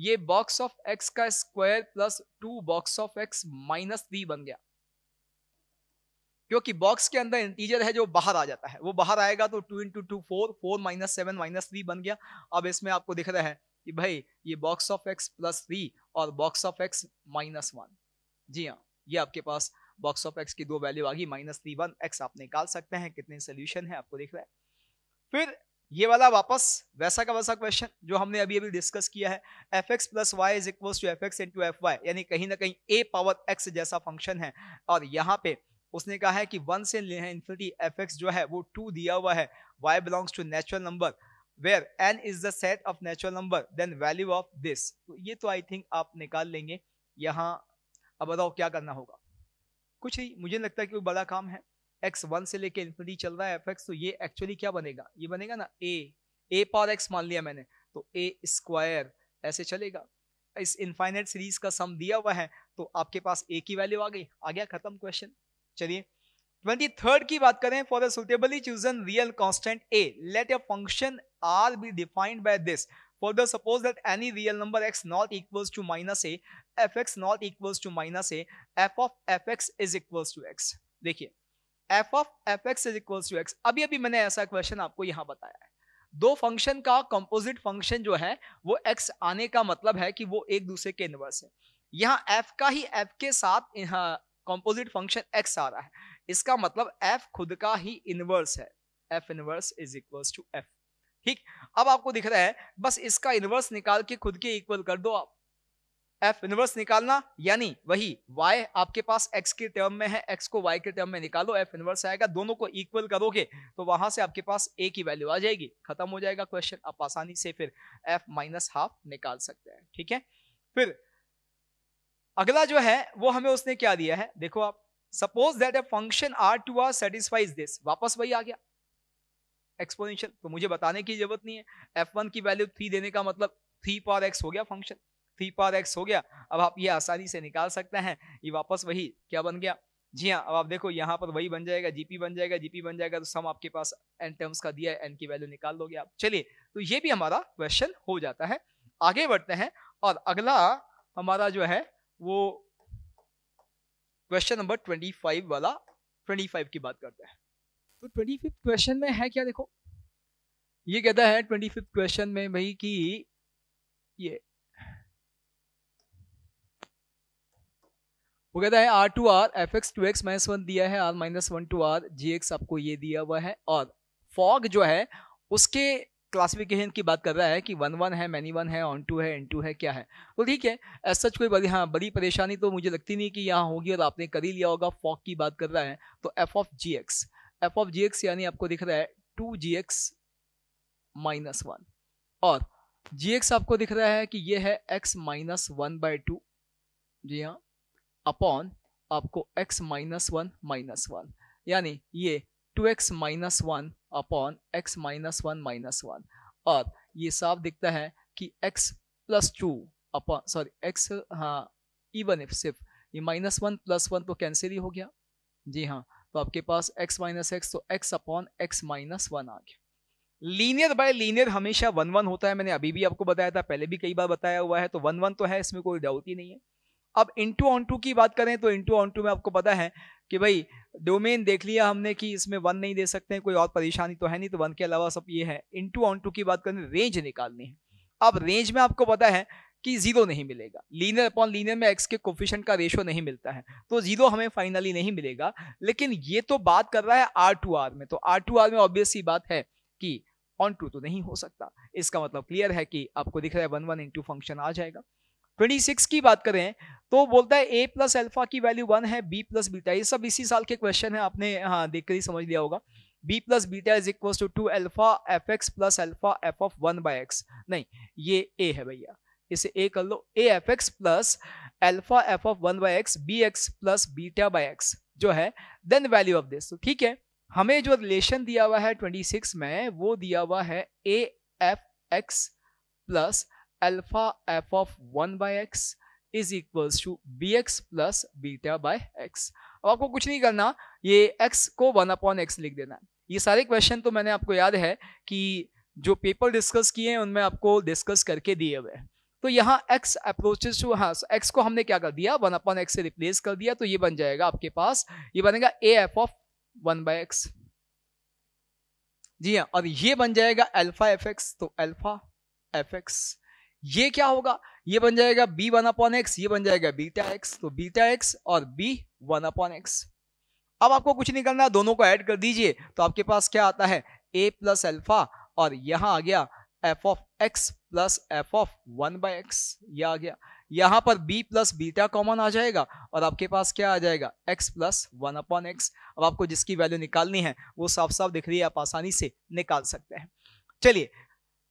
ये बॉक्स ऑफ एक्स का square plus two box of x minus three बन गया क्योंकि बॉक्स के अंदर इंटीजर है जो बाहर आ जाता है वो बाहर आएगा तो two into two four four minus seven minus three बन गया अब इसमें आपको दिख रहा है कि भाई ये box of x plus three और box of x minus one जी हाँ ये आपके पास बॉक्स ऑफ एक्स की दो वैल्यू आ गई माइनस थ्री वन एक्स आप निकाल सकते हैं कितने सोल्यूशन है आपको दिख रहा है फिर ये वाला वापस वैसा का वैसा क्वेश्चन जो हमने अभी अभी डिस्कस किया है F x plus Y is equal to F x into F Y यानी कहीं ना कहीं ए पावर एक्स जैसा फंक्शन है और यहाँ पे उसने कहा है कि वन से इन्फिनिटी एफ एक्स जो है वो टू दिया हुआ है Y belongs to natural number where N is the set of natural number then value of this तो ये तो आई थिंक आप निकाल लेंगे यहाँ अब बताओ क्या करना होगा कुछ ही मुझे लगता है कि कोई बड़ा काम है एक्स वन से लेके इन्फिनिटी चल रहा है एफ एक्स तो ये एक्चुअली क्या बनेगा ये बनेगा ना ए ए पावर एक्स मान लिया मैंने तो ए स्क्वायर ऐसे चलेगा इस इनफाइनाइट सीरीज का सम दिया हुआ है तो आपके पास ए की वैल्यू आ गई आ गया खत्म क्वेश्चन चलिए ट्वेंटी थर्ड की बात करें for a suitably chosen real constant A let a function R be defined by this further suppose that any real number x not equals to minus a fx not equals to minus a f of fx is equals to x देखिए f of fx is equals to x अभी अभी मैंने ऐसा question आपको यहाँ बताया है दो फंक्शन का कंपोजिट फंक्शन जो है वो x आने का मतलब है कि वो एक दूसरे के इनवर्स है यहाँ f का ही f के साथ कॉम्पोजिट फंक्शन एक्स आ रहा है इसका मतलब एफ खुद का ही इनवर्स है F inverse is equal to F ठीक अब आपको दिख रहा है बस इसका इनवर्स निकाल के खुद के इक्वल कर दो आप एफ इनवर्स निकालना यानी वही y आपके पास x के टर्म में है x को y के टर्म में निकालो एफ इनवर्स आएगा दोनों को इक्वल करोगे तो वहां से आपके पास a की वैल्यू आ जाएगी खत्म हो जाएगा क्वेश्चन आप आसानी से फिर f माइनस हाफ निकाल सकते हैं ठीक है फिर अगला जो है वो हमें उसने क्या दिया है देखो आप suppose that a function R to R satisfies this वापस वही आ गया एक्सपोनेंशियल तो मुझे बताने की जरूरत नहीं है एफ वन की वैल्यू थ्री देने का मतलब थ्री पार एक्स हो गया फंक्शन थ्री पार एक्स हो गया अब आप ये आसानी से निकाल सकते हैं ये वापस वही क्या बन गया जी हाँ अब आप देखो यहाँ पर वही बन जाएगा जीपी बन जाएगा जीपी बन जाएगा तो सम आपके पास एन टर्म्स का दिया है एन की वैल्यू निकाल लोगे आप चलिए तो ये भी हमारा क्वेश्चन हो जाता है आगे बढ़ते हैं और अगला हमारा जो है वो क्वेश्चन नंबर ट्वेंटी फाइव वाला ट्वेंटी फाइव की बात करते हैं तो ट्वेंटी फिफ्थ क्वेश्चन में है क्या देखो ये कहता है ट्वेंटी फिफ्थ क्वेश्चन में भाई कि ये वो कहता है R to R F X to x minus one दिया है R minus one to R G x आपको ये दिया हुआ है और फॉग जो है उसके क्लासिफिकेशन की बात कर रहा है कि वन वन है मैनी वन है ऑन टू है एन टू है क्या है तो ठीक है एज सच कोई बड़ी हाँ बड़ी परेशानी तो मुझे लगती नहीं कि यहाँ होगी और आपने कर ही लिया होगा फॉक की बात कर रहा है तो F of ji X F of ji x यानी आपको दिख रहा है two G X minus one और जी एक्स आपको दिख रहा है कि ये है x minus one by two जी हाँ अपॉन आपको X minus one minus one यानी ये two x minus one upon x minus one minus one और ये साफ दिखता है कि X plus two upon sorry X हाँ इवन इफ सिर्फ ये माइनस वन प्लस वन तो कैंसिल ही हो गया जी हाँ तो आपके पास एक्स माइनस एक्स तो X upon x minus one आ गया लीनियर बाय लीनियर हमेशा वन वन होता है मैंने अभी भी आपको बताया था पहले भी कई बार बताया हुआ है तो वन वन तो है इसमें कोई डाउट ही नहीं है अब इंटू ऑन टू की बात करें तो इंटू ऑन टू में आपको पता है कि भाई डोमेन देख लिया हमने कि इसमें वन नहीं दे सकते हैं कोई और परेशानी तो है नहीं तो वन के अलावा सब ये है इनटू ऑन टू की बात करें रेंज निकालनी है अब रेंज में आपको पता है कि जीरो नहीं मिलेगा लीनियर अपॉन लीनियर में एक्स के कोफिशेंट का रेशो नहीं मिलता है तो जीरो हमें फाइनली नहीं मिलेगा लेकिन ये तो बात कर रहा है आर टू आर में तो आर टू आर में ऑब्वियस ही बात है कि ऑन टू तो नहीं हो सकता इसका मतलब क्लियर है कि आपको दिख रहा है वन वन इंटू फंक्शन आ जाएगा 26 की बात करें तो बोलता है ए प्लस एल्फा की वैल्यू वन है बी प्लस बीटा ये सब इसी साल के क्वेश्चन है आपने हाँ देखकर ही समझ लिया होगा B plus beta is equal to two alpha F x plus alpha F of one by X नहीं ये ए है भैया इसे ए कर लो A F x plus alpha F of one by X B X plus beta by X जो है then value of this ठीक है हमें जो रिलेशन दिया हुआ है सिक्स में वो दिया हुआ है A F x plus alpha f of 1 by x is equals to bx plus beta by x. अब आपको कुछ नहीं करना ये x को 1 upon x लिख देना है ये सारे क्वेश्चन तो मैंने आपको याद है कि जो पेपर डिस्कस किए हैं उनमें आपको डिस्कस करके दिए हुए हैं तो यहाँ x अप्रोचेस टू हाँ x को हमने क्या कर दिया 1 upon x से रिप्लेस कर दिया तो ये बन जाएगा आपके पास ये बनेगा A F of one by X जी हाँ और ये बन जाएगा अल्फा एफ एक्स तो अल्फा एफ एक्स ये क्या होगा ये बन जाएगा बी वन अपॉन एक्स ये बन जाएगा बीटा एक्स तो बीटा एक्स और बी वन अपॉन एक्स अब आपको कुछ नहीं करना दोनों को ऐड कर दीजिए तो आपके पास क्या आता है ए प्लस एल्फा और यहां आ गया F of x plus F of one by X यह आ गया यहाँ पर बी प्लस बीटा कॉमन आ जाएगा और आपके पास क्या आ जाएगा X plus one upon X अब आपको जिसकी वैल्यू निकालनी है वो साफ साफ दिख रही है आप आसानी से निकाल सकते हैं चलिए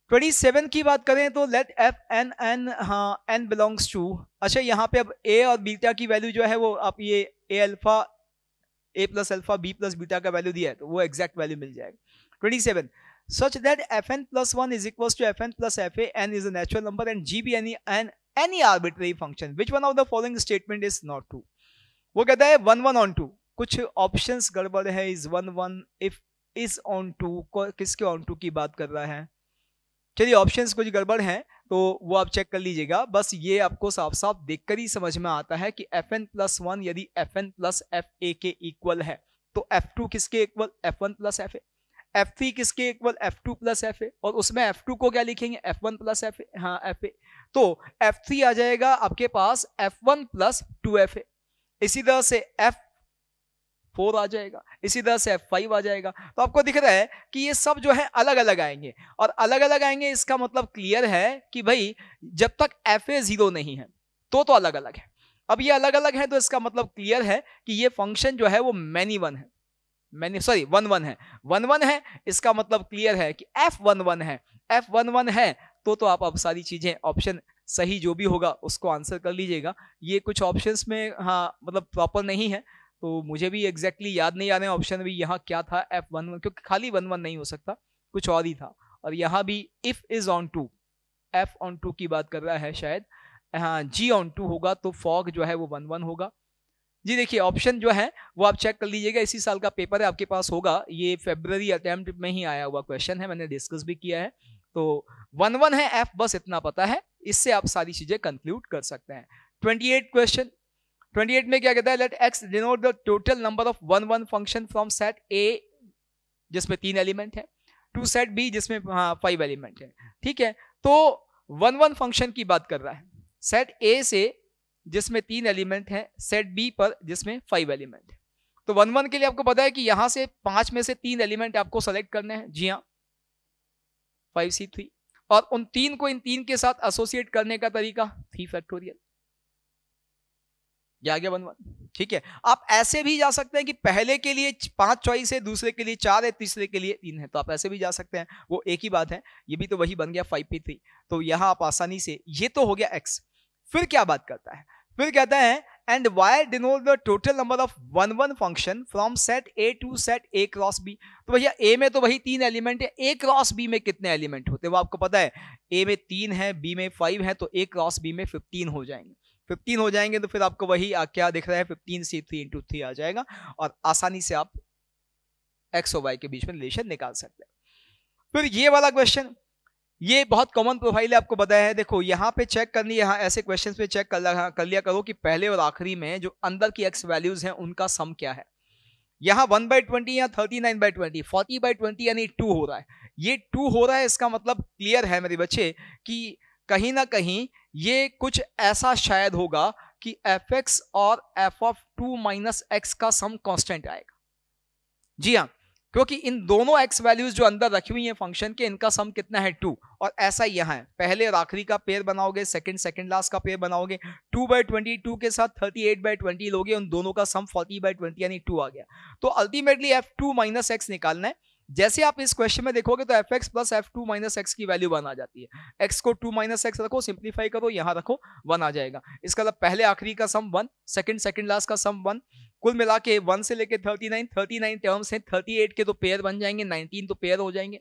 ट्वेंटी सेवन की बात करें तो लेट एफ एन एन हाँ एन बिलोंग्स टू अच्छा यहाँ पे अब ए और बीटा की वैल्यू जो है वो आप ये A alpha A plus alpha B plus beta का वैल्यू दिया है तो वो एग्जैक्ट वैल्यू मिल जाएगा twenty seven such that fn plus 1 is equals to fn plus fa n N is अचुरल number and G B any N any arbitrary function which one of the following statement is not true वो कहता है one one onto कुछ option गड़बड़ है is one one if is onto किसके onto की बात कर रहा है चलिए ऑप्शंस कुछ गड़बड़ हैं तो वो आप चेक कर लीजिएगा बस ये आपको साफ साफ देखकर ही समझ में आता है कि एफ एन प्लस वन यदि F N plus F A के इक्वल है तो एफ टू किसके equal F one plus F A F three किसके equal F two plus F A और उसमें एफ टू को क्या लिखेंगे F one plus F A हाँ एफ ए तो एफ थ्री आ जाएगा आपके पास F one plus two F A इसी तरह से एफ फोर आ जाएगा इसी तरह से एफ फाइव आ जाएगा तो आपको दिख रहा है कि ये सब जो है अलग अलग आएंगे और अलग अलग आएंगे इसका मतलब क्लियर है कि भाई जब तक एफ ए जीरो नहीं है तो तो अलग अलग है अब ये अलग अलग है तो इसका मतलब क्लियर है कि ये फंक्शन जो है वो मैनी वन है मैनी सॉरी वन वन है वन वन है इसका मतलब क्लियर है कि एफ वन वन है एफ वन वन है तो तो आप अब सारी चीज़ें ऑप्शन सही जो भी होगा उसको आंसर कर लीजिएगा ये कुछ ऑप्शंस में हाँ मतलब प्रॉपर नहीं है तो मुझे भी एग्जैक्टली exactly याद नहीं आ रहे ऑप्शन भी यहाँ क्या था एफ वन वन क्योंकि खाली वन वन नहीं हो सकता कुछ और ही था और यहाँ भी if is onto F onto की बात कर रहा है शायद हाँ जी ऑन टू होगा तो फॉग जो है वो वन वन होगा जी देखिए ऑप्शन जो है वो आप चेक कर लीजिएगा इसी साल का पेपर है आपके पास होगा ये फेबररी अटैम्प्ट में ही आया हुआ क्वेश्चन है मैंने डिस्कस भी किया है तो वन वन है एफ बस इतना पता है इससे आप सारी चीज़ें कंक्लूड कर सकते हैं ट्वेंटी एट क्वेश्चन 28 में क्या कहता है let X denote the total number of one one function from set A जिसमें तीन एलिमेंट है टू सेट बी जिसमें हाँ फाइव एलिमेंट है ठीक है तो वन वन फंक्शन की बात कर रहा है सेट ए से जिसमें तीन एलिमेंट है सेट बी पर जिसमें फाइव एलिमेंट है तो वन वन के लिए आपको पता है कि यहां से पांच में से तीन एलिमेंट आपको सेलेक्ट करने हैं जी हाँ फाइव सी थ्री और उन तीन को इन तीन के साथ एसोसिएट करने का तरीका थ्री फैक्टोरियल ये आ गया वन ठीक है आप ऐसे भी जा सकते हैं कि पहले के लिए पांच चॉइस है दूसरे के लिए चार है तीसरे के लिए तीन है तो आप ऐसे भी जा सकते हैं वो एक ही बात है ये भी तो वही बन गया फाइव पी थ्री तो यहाँ आप आसानी से ये तो हो गया एक्स फिर क्या बात करता है फिर कहता है and Y denote the total number of one one function from set A to set A cross B तो भैया ए में तो वही तीन एलिमेंट है ए क्रॉस बी में कितने एलिमेंट होते हैं वो आपको पता है ए में तीन है बी में फाइव है तो ए क्रॉस बी में फिफ्टीन हो जाएंगे फिफ्टीन हो जाएंगे तो फिर आपको वही आ, क्या दिख रहा है fifteen C three into three आ जाएगा और आसानी से आप एक्स और वाई के बीच में रिलेशन निकाल सकते हैं फिर ये वाला क्वेश्चन ये बहुत कॉमन प्रोफाइल है आपको बताया है देखो यहाँ पे चेक कर लिया यहाँ ऐसे क्वेश्चन पे चेक कर लिया कर लिया करो कि पहले और आखिरी में जो अंदर की एक्स वैल्यूज हैं उनका सम क्या है यहाँ वन बाई ट्वेंटी या thirty nine by twenty forty by twenty यानी टू हो रहा है ये टू हो रहा है इसका मतलब क्लियर है मेरे बच्चे कि कहीं ना कहीं ये कुछ ऐसा शायद होगा कि एफ एक्स और f of two minus x का सम कांस्टेंट आएगा जी हाँ क्योंकि इन दोनों एक्स वैल्यूज जो अंदर रखी हुई हैं फंक्शन के इनका सम कितना है टू और ऐसा ही यहाँ है पहले आखिरी का पेयर बनाओगे सेकंड सेकंड लास्ट का पेयर बनाओगे टू बाई ट्वेंटी टू के साथ थर्टी एट बाई ट्वेंटी लोगे उन दोनों का सम फोर्टी बाई ट्वेंटी यानी टू आ गया तो ultimately f two minus x निकालना है जैसे आप इस क्वेश्चन में देखोगे तो f x plus f two minus x की वैल्यू वन आ जाती है एक्स को टू माइनस एक्स रखो सिंप्लीफाई करो यहाँ रखो वन आ जाएगा इसका मतलब पहले आखिरी का sum one second second last का सम वन कुल मिला के वन से लेके thirty nine thirty nine terms हैं थर्टी एट के तो पेयर बन जाएंगे नाइनटीन तो पेयर हो जाएंगे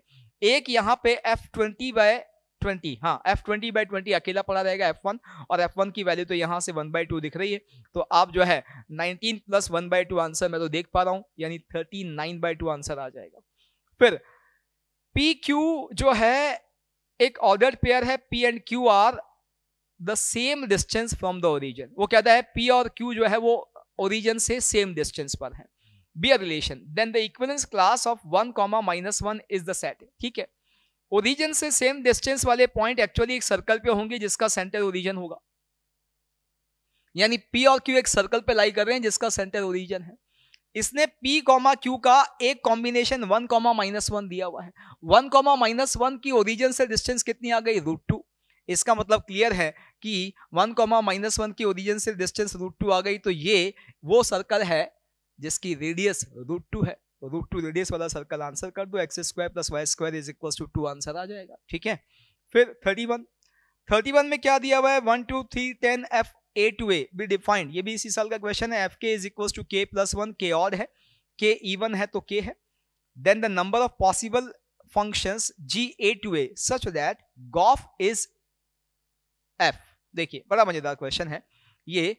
एक यहाँ पे एफ ट्वेंटी बाय ट्वेंटी हाँ एफ ट्वेंटी बाई ट्वेंटी अकेला पड़ा रहेगा एफ वन और एफ वन की वैल्यू तो यहाँ से वन बाई टू दिख रही है तो आप जो है nineteen plus one by two answer मैं तो देख पा रहा हूँ यानी thirty nine by two answer आ जाएगा फिर पी क्यू जो है एक ऑर्डर पेयर है P and Q are the same distance from the origin वो कहता है पी और क्यू जो है वो ओरिजिन से सेम डिस्टेंस पर है be R relation then the equivalence class of one comma minus one is the set ठीक है ओरिजिन से सेम डिस्टेंस वाले पॉइंट एक्चुअली एक सर्कल पे होंगे जिसका सेंटर ओरिजन होगा यानी पी और क्यू एक सर्कल पे लाई कर रहे हैं जिसका सेंटर ओरिजन है इसने p कॉमा क्यू का एक combination one comma minus one दिया हुआ है वन कॉमा माइनस वन की ओरिजिन से डिस्टेंस कितनी आ गई रूट टू इसका मतलब क्लियर है कि वन कॉमा माइनस वन की ओरिजिन से डिस्टेंस रूट टू आ गई तो ये वो सर्कल है जिसकी रेडियस रूट टू है तो रूट टू रेडियस वाला सर्कल आंसर कर दो x square plus y square is equal to two answer आ जाएगा ठीक है फिर थर्टी वन थर्टी वन में क्या दिया हुआ है one two three ten f A to A be defined ये भी इसी साल का क्वेश्चन है f k is equal to k plus one k odd है के इवन है तो के है then the number of possible function g A to A such that gof is f देखिए बड़ा मजेदार क्वेश्चन है ये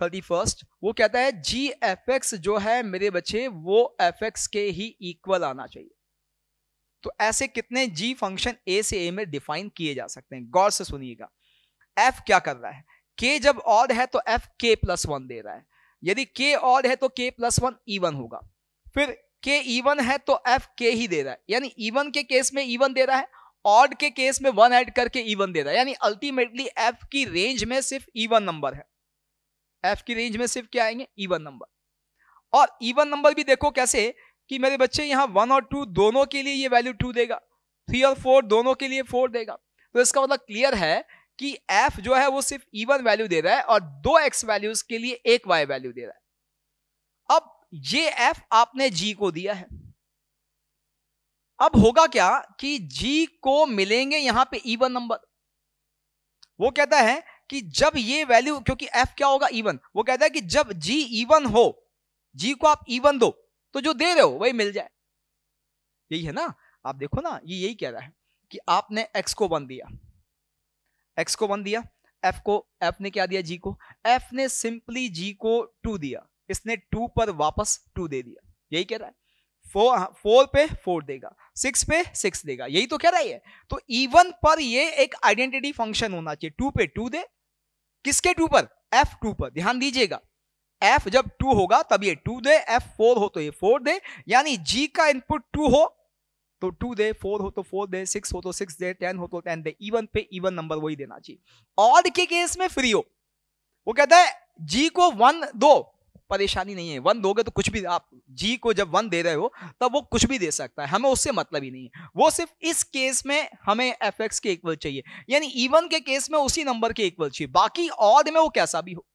थर्टी फर्स्ट वो कहता है जी एफ एक्स जो है मेरे बच्चे वो एफ एक्स के ही इक्वल आना चाहिए तो ऐसे कितने जी फंक्शन ए से ए में डिफाइन किए जा सकते हैं गौर से सुनिएगा एफ क्या कर रहा है के जब ऑड है तो एफ के प्लस वन दे रहा है यदि के ऑड है तो के प्लस वन ईवन होगा फिर के ईवन है तो एफ के ही दे रहा है यानी ईवन के केस में ईवन दे रहा है ऑड के केस में वन ऐड करके ईवन दे रहा है यानी अल्टीमेटली एफ की रेंज में सिर्फ ईवन नंबर है एफ की रेंज में सिर्फ क्या आएंगे ईवन नंबर और ईवन नंबर भी देखो कैसे कि मेरे बच्चे यहाँ वन और टू दोनों के लिए ये वैल्यू टू देगा थ्री और फोर दोनों के लिए फोर देगा तो इसका मतलब क्लियर है कि एफ जो है वो सिर्फ इवन वैल्यू दे रहा है और दो एक्स वैल्यूज के लिए एक वाई वैल्यू दे रहा है अब ये एफ आपने जी को दिया है अब होगा क्या कि जी को मिलेंगे यहां पे इवन नंबर वो कहता है कि जब ये वैल्यू क्योंकि एफ क्या होगा इवन वो कहता है कि जब जी इवन हो जी को आप इवन दो तो जो दे रहे हो वही मिल जाए यही है ना आप देखो ना ये यही कह रहा है कि आपने एक्स को वन दिया एक्स को वन दिया एफ को एफ ने क्या दिया जी को एफ ने सिंपली जी को टू दिया इसने टू पर वापस टू दे दिया यही कह रहा है फोर फोर हाँ, पे फोर देगा सिक्स पे सिक्स देगा यही तो कह रहा है तो इवन पर ये एक आइडेंटिटी फंक्शन होना चाहिए टू पे टू दे किसके टू पर एफ टू पर ध्यान दीजिएगा एफ जब टू होगा तब ये टू दे एफ फोर हो तो ये फोर दे यानी जी का इनपुट टू हो तो टू दे फोर हो तो फोर दे सिक्स हो तो सिक्स दे टेन हो तो टेन दे इवन पे इवन नंबर वही देना चाहिए ऑड के केस में फ्री हो वो कहता है जी को वन दो परेशानी नहीं है वन दोगे तो कुछ भी आप जी को जब वन दे रहे हो तब वो कुछ भी दे सकता है हमें उससे मतलब ही नहीं है वो सिर्फ इस केस में हमें एफ एक्स के इक्वल चाहिए यानी इवन के केस में उसी नंबर के इक्वल चाहिए बाकी ऑड में वो कैसा भी हो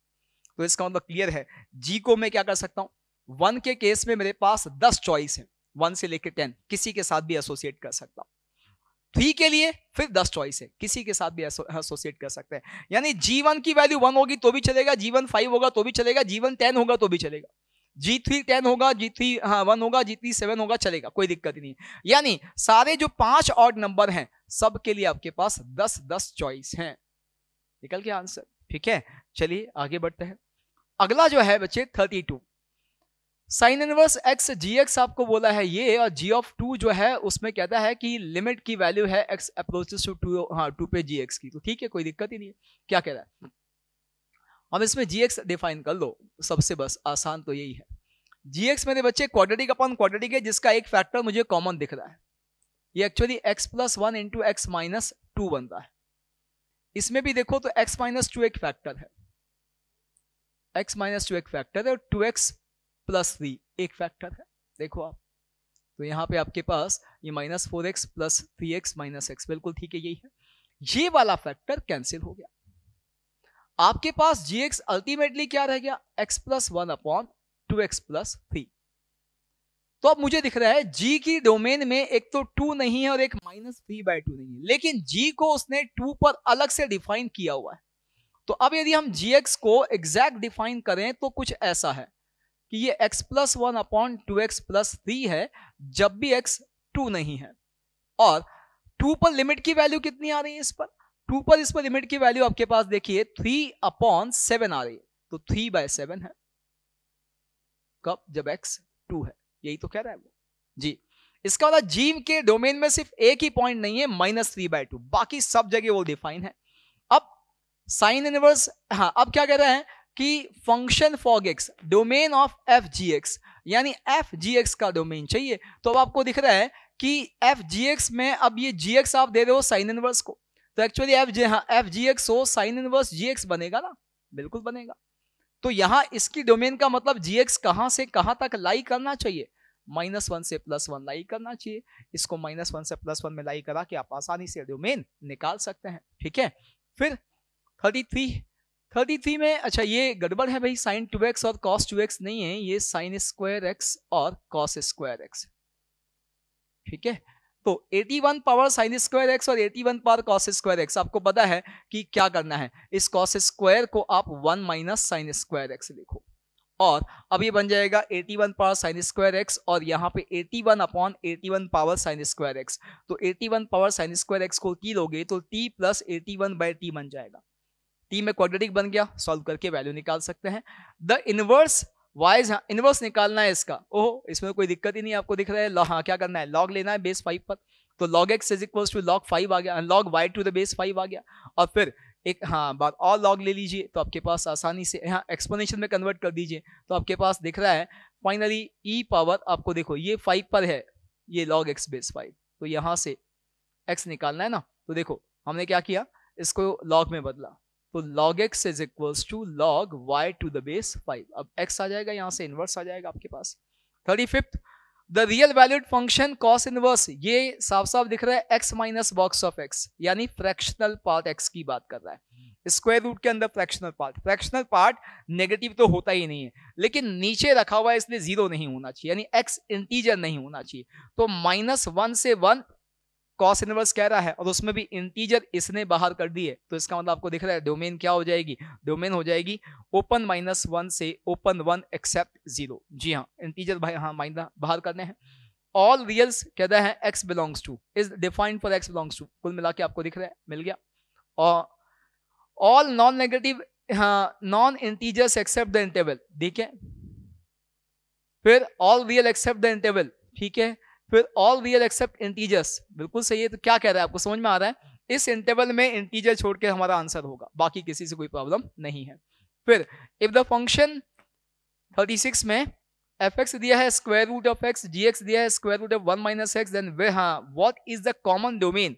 तो इसका मतलब क्लियर है जी को मैं क्या कर सकता हूं वन के केस में मेरे पास दस चॉइस है वन से लेकर टेन किसी के साथ भी एसोसिएट कर सकता हूँ थ्री के लिए फिर दस चॉइस है किसी के साथ भी एसोसिएट कर सकते हैं यानी जीवन की वैल्यू वन होगी तो भी चलेगा जीवन फाइव होगा तो भी चलेगा जीवन टेन होगा तो भी चलेगा जी थ्री टेन होगा जी थ्री हाँ वन होगा जी थ्री सेवन होगा चलेगा कोई दिक्कत नहीं यानी सारे जो पांच ऑड नंबर हैं सबके लिए आपके पास दस दस चॉइस हैं निकल के आंसर ठीक है चलिए आगे बढ़ते हैं अगला जो है बच्चे thirty two sine inverse x जी एक्स आपको बोला है ये और जी ऑफ टू जो है उसमें कहता है कि लिमिट की वैल्यू है एक्स अप्रोचेस टू टू हाँ टू पे जी एक्स की तो ठीक है कोई दिक्कत ही नहीं है क्या कह रहा है हम इसमें जी एक्स डिफाइन कर लो सबसे बस आसान तो यही है जी एक्स मेरे बच्चे क्वाड्रेटिक अपॉन क्वाड्रेटिक है जिसका एक फैक्टर मुझे कॉमन दिख रहा है ये actually x plus one into x minus two बनता है इसमें भी देखो तो एक्स माइनस टू एक फैक्टर है एक्स माइनस टू एक फैक्टर है और टू एक्स प्लस थ्री एक फैक्टर है देखो आप तो यहाँ पे आपके पास ये minus four x plus three x minus x बिल्कुल ठीक है यही है ये वाला फैक्टर कैंसिल हो गया आपके पास जी एक्स अल्टीमेटली क्या रह गया x plus one upon two x plus three तो अब मुझे दिख रहा है जी की डोमेन में एक तो टू नहीं है और एक माइनस थ्री बाय टू नहीं है लेकिन जी को उसने टू पर अलग से डिफाइन किया हुआ है तो अब यदि हम जी एक्स को एग्जैक्ट डिफाइन करें तो कुछ ऐसा है कि ये x plus one upon two x plus three है जब भी x टू नहीं है और टू पर लिमिट की वैल्यू कितनी आ रही है इस पर टू पर इस पर लिमिट की वैल्यू आपके पास देखिए थ्री अपॉन सेवन आ रही है तो थ्री बाय सेवन है कब जब x टू है यही तो कह रहा है वो जी इसका मतलब जीव के डोमेन में सिर्फ एक ही पॉइंट नहीं है माइनस थ्री बाय टू बाकी सब जगह वो डिफाइन है अब साइन इनवर्स हाँ अब क्या कह रहे हैं कि function fog x domain of f g x यानी एफ जी एक्स का डोमेन चाहिए तो अब आपको दिख रहा है कि एफ जी एक्स में अब ये जी एक्स आप दे रहे हो साइन इनवर्स को तो एक्चुअली एफ जी हाँ एफ जी एक्स हो साइन इनवर्स जी एक्स बनेगा ना बिल्कुल बनेगा तो यहाँ इसकी डोमेन का मतलब जी एक्स कहाँ से कहाँ तक लाई करना चाहिए माइनस वन से प्लस वन लाई करना चाहिए इसको माइनस वन से प्लस वन में लाई करा के आप आसानी से डोमेन निकाल सकते हैं ठीक है फिर थर्टी थ्री थर्टी थ्री में अच्छा ये गड़बड़ है भाई साइन टू एक्स और कॉस टू एक्स नहीं है ये साइन स्क्वायर एक्स और कॉस स्क्वायर एक्स ठीक है तो 81 पावर साइन स्क्वायर एक्स और 81 पावर कॉस स्क्वायर एक्स आपको पता है कि क्या करना है इस कॉस स्क्वायर को आप 1 माइनस साइन स्क्वायर एक्स लिखो और अब ये बन जाएगा 81 पावर साइन स्क्वायर एक्स और यहाँ पे 81 upon one power sine square x तो 81 पावर साइन स्क्वायर एक्स को टी लोगे तो t plus eighty one by t बन जाएगा टी में क्वाड्रेटिक बन गया सॉल्व करके वैल्यू निकाल सकते हैं द इनवर्स वाइज इनवर्स निकालना है इसका ओह इसमें कोई दिक्कत ही नहीं आपको दिख रहा है लॉ हाँ क्या करना है लॉग लेना है बेस फाइव पर तो log x is equal to log five आ गया log y to the base five आ गया और फिर एक हाँ बात और लॉग ले लीजिए तो आपके पास आसानी से यहाँ एक्सपोनेंशियल में कन्वर्ट कर दीजिए तो आपके पास दिख रहा है फाइनली ई पावर आपको देखो ये फाइव पर है ये लॉग एक्स बेस फाइव तो यहाँ से एक्स निकालना है ना तो देखो हमने क्या किया इसको लॉग में बदला तो log x is equals to log y to the base 5 अब x आ जाएगा यहां से इनवर्स आ जाएगा आपके पास thirty fifth the real valued function cos inverse ये साफ साफ दिख रहा है x minus box of x यानी फ्रैक्शनल पार्ट x की बात कर रहा है स्क्वायर रूट के अंदर fractional part fractional part negative तो होता ही नहीं है लेकिन नीचे रखा हुआ है इसलिए जीरो नहीं होना चाहिए यानी एक्स इंटीजर नहीं होना चाहिए तो माइनस वन से वन कॉस इनवर्स कह रहा है और उसमें भी इंटीजर इसने बाहर कर दिए तो इसका मतलब आपको दिख रहा है डोमेन क्या हो जाएगी डोमेन हो जाएगी ओपन माइनस वन से ओपन वन एक्सेप्ट जीरो जी हाँ इंटीजर हाँ माइनस बाहर करने हैं ऑल रियल्स कहता है x belongs to is defined for x belongs to कुल मिला के आपको दिख रहा है मिल गया और all non negative non integers except the interval ठीक है फिर all real except the interval ठीक है फिर ऑल रियल एक्सेप्ट इंटीजर्स बिल्कुल सही है तो क्या कह रहा है आपको समझ में आ रहा है इस इंटरवल में इंटीजर छोड़ के हमारा आंसर होगा बाकी किसी से कोई प्रॉब्लम नहीं है फिर इफ द फंक्शन 36 में एफ एक्स दिया है square root of x ji x दिया है square root of one minus x then way हाँ what is the common domain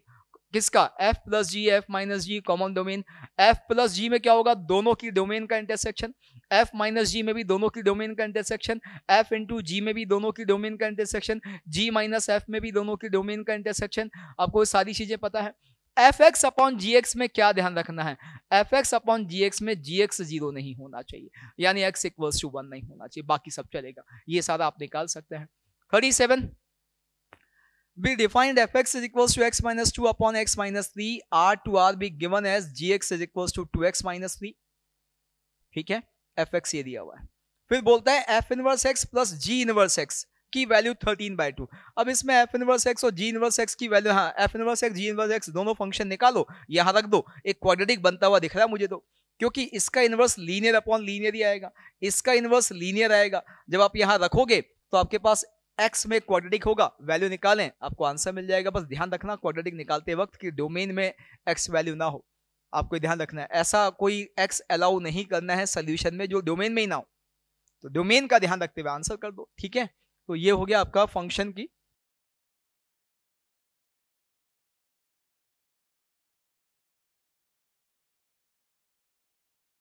किसका f plus g f minus g common domain f plus g में क्या होगा दोनों की डोमेन का इंटरसेक्शन एफ माइनस जी में भी दोनों की डोमेन का इंटरसेक्शन एफ इंटू जी में भी दोनों की डोमेन का इंटरसेक्शन जी माइनस एफ में भी दोनों की डोमेन का इंटरसेक्शन आपको सारी चीज़ें पता है F x upon g x में क्या ध्यान रखना है F x upon g x में जी एक्स जीरो नहीं होना चाहिए यानी एक्स इक्वल्स टू वन नहीं होना चाहिए बाकी सब चलेगा ये सारा आप निकाल सकते हैं thirty seven be defined f x is fx two x minus two upon x minus three R to R be given as g x is is two two x minus three ठीक है F x ये दिया हुआ है फिर बोलता है F inverse x plus g inverse x की वैल्यू थर्टीन बाई टू अब इसमें एफ इनवर्स एक्स और जी इनवर्स एक्स की वैल्यू हाँ f inverse x g inverse x दोनों फंक्शन निकालो यहाँ रख दो एक क्वाड्रेटिक बनता हुआ दिख रहा है मुझे तो क्योंकि इसका इनवर्स लीनियर अपॉन लीनियर ही आएगा इसका इनवर्स लीनियर आएगा जब आप यहाँ रखोगे तो आपके पास एक्स में क्वाड्रेटिक होगा वैल्यू निकालें आपको आंसर मिल जाएगा बस ध्यान रखना क्वाड्रेटिक निकालते वक्त कि डोमेन में एक्स वैल्यू ना हो आपको ध्यान रखना है ऐसा कोई एक्स अलाउ नहीं करना है सोल्यूशन में जो डोमेन में ही ना हो तो डोमेन का ध्यान रखते हुए आंसर कर दो ठीक है तो ये हो गया आपका फंक्शन की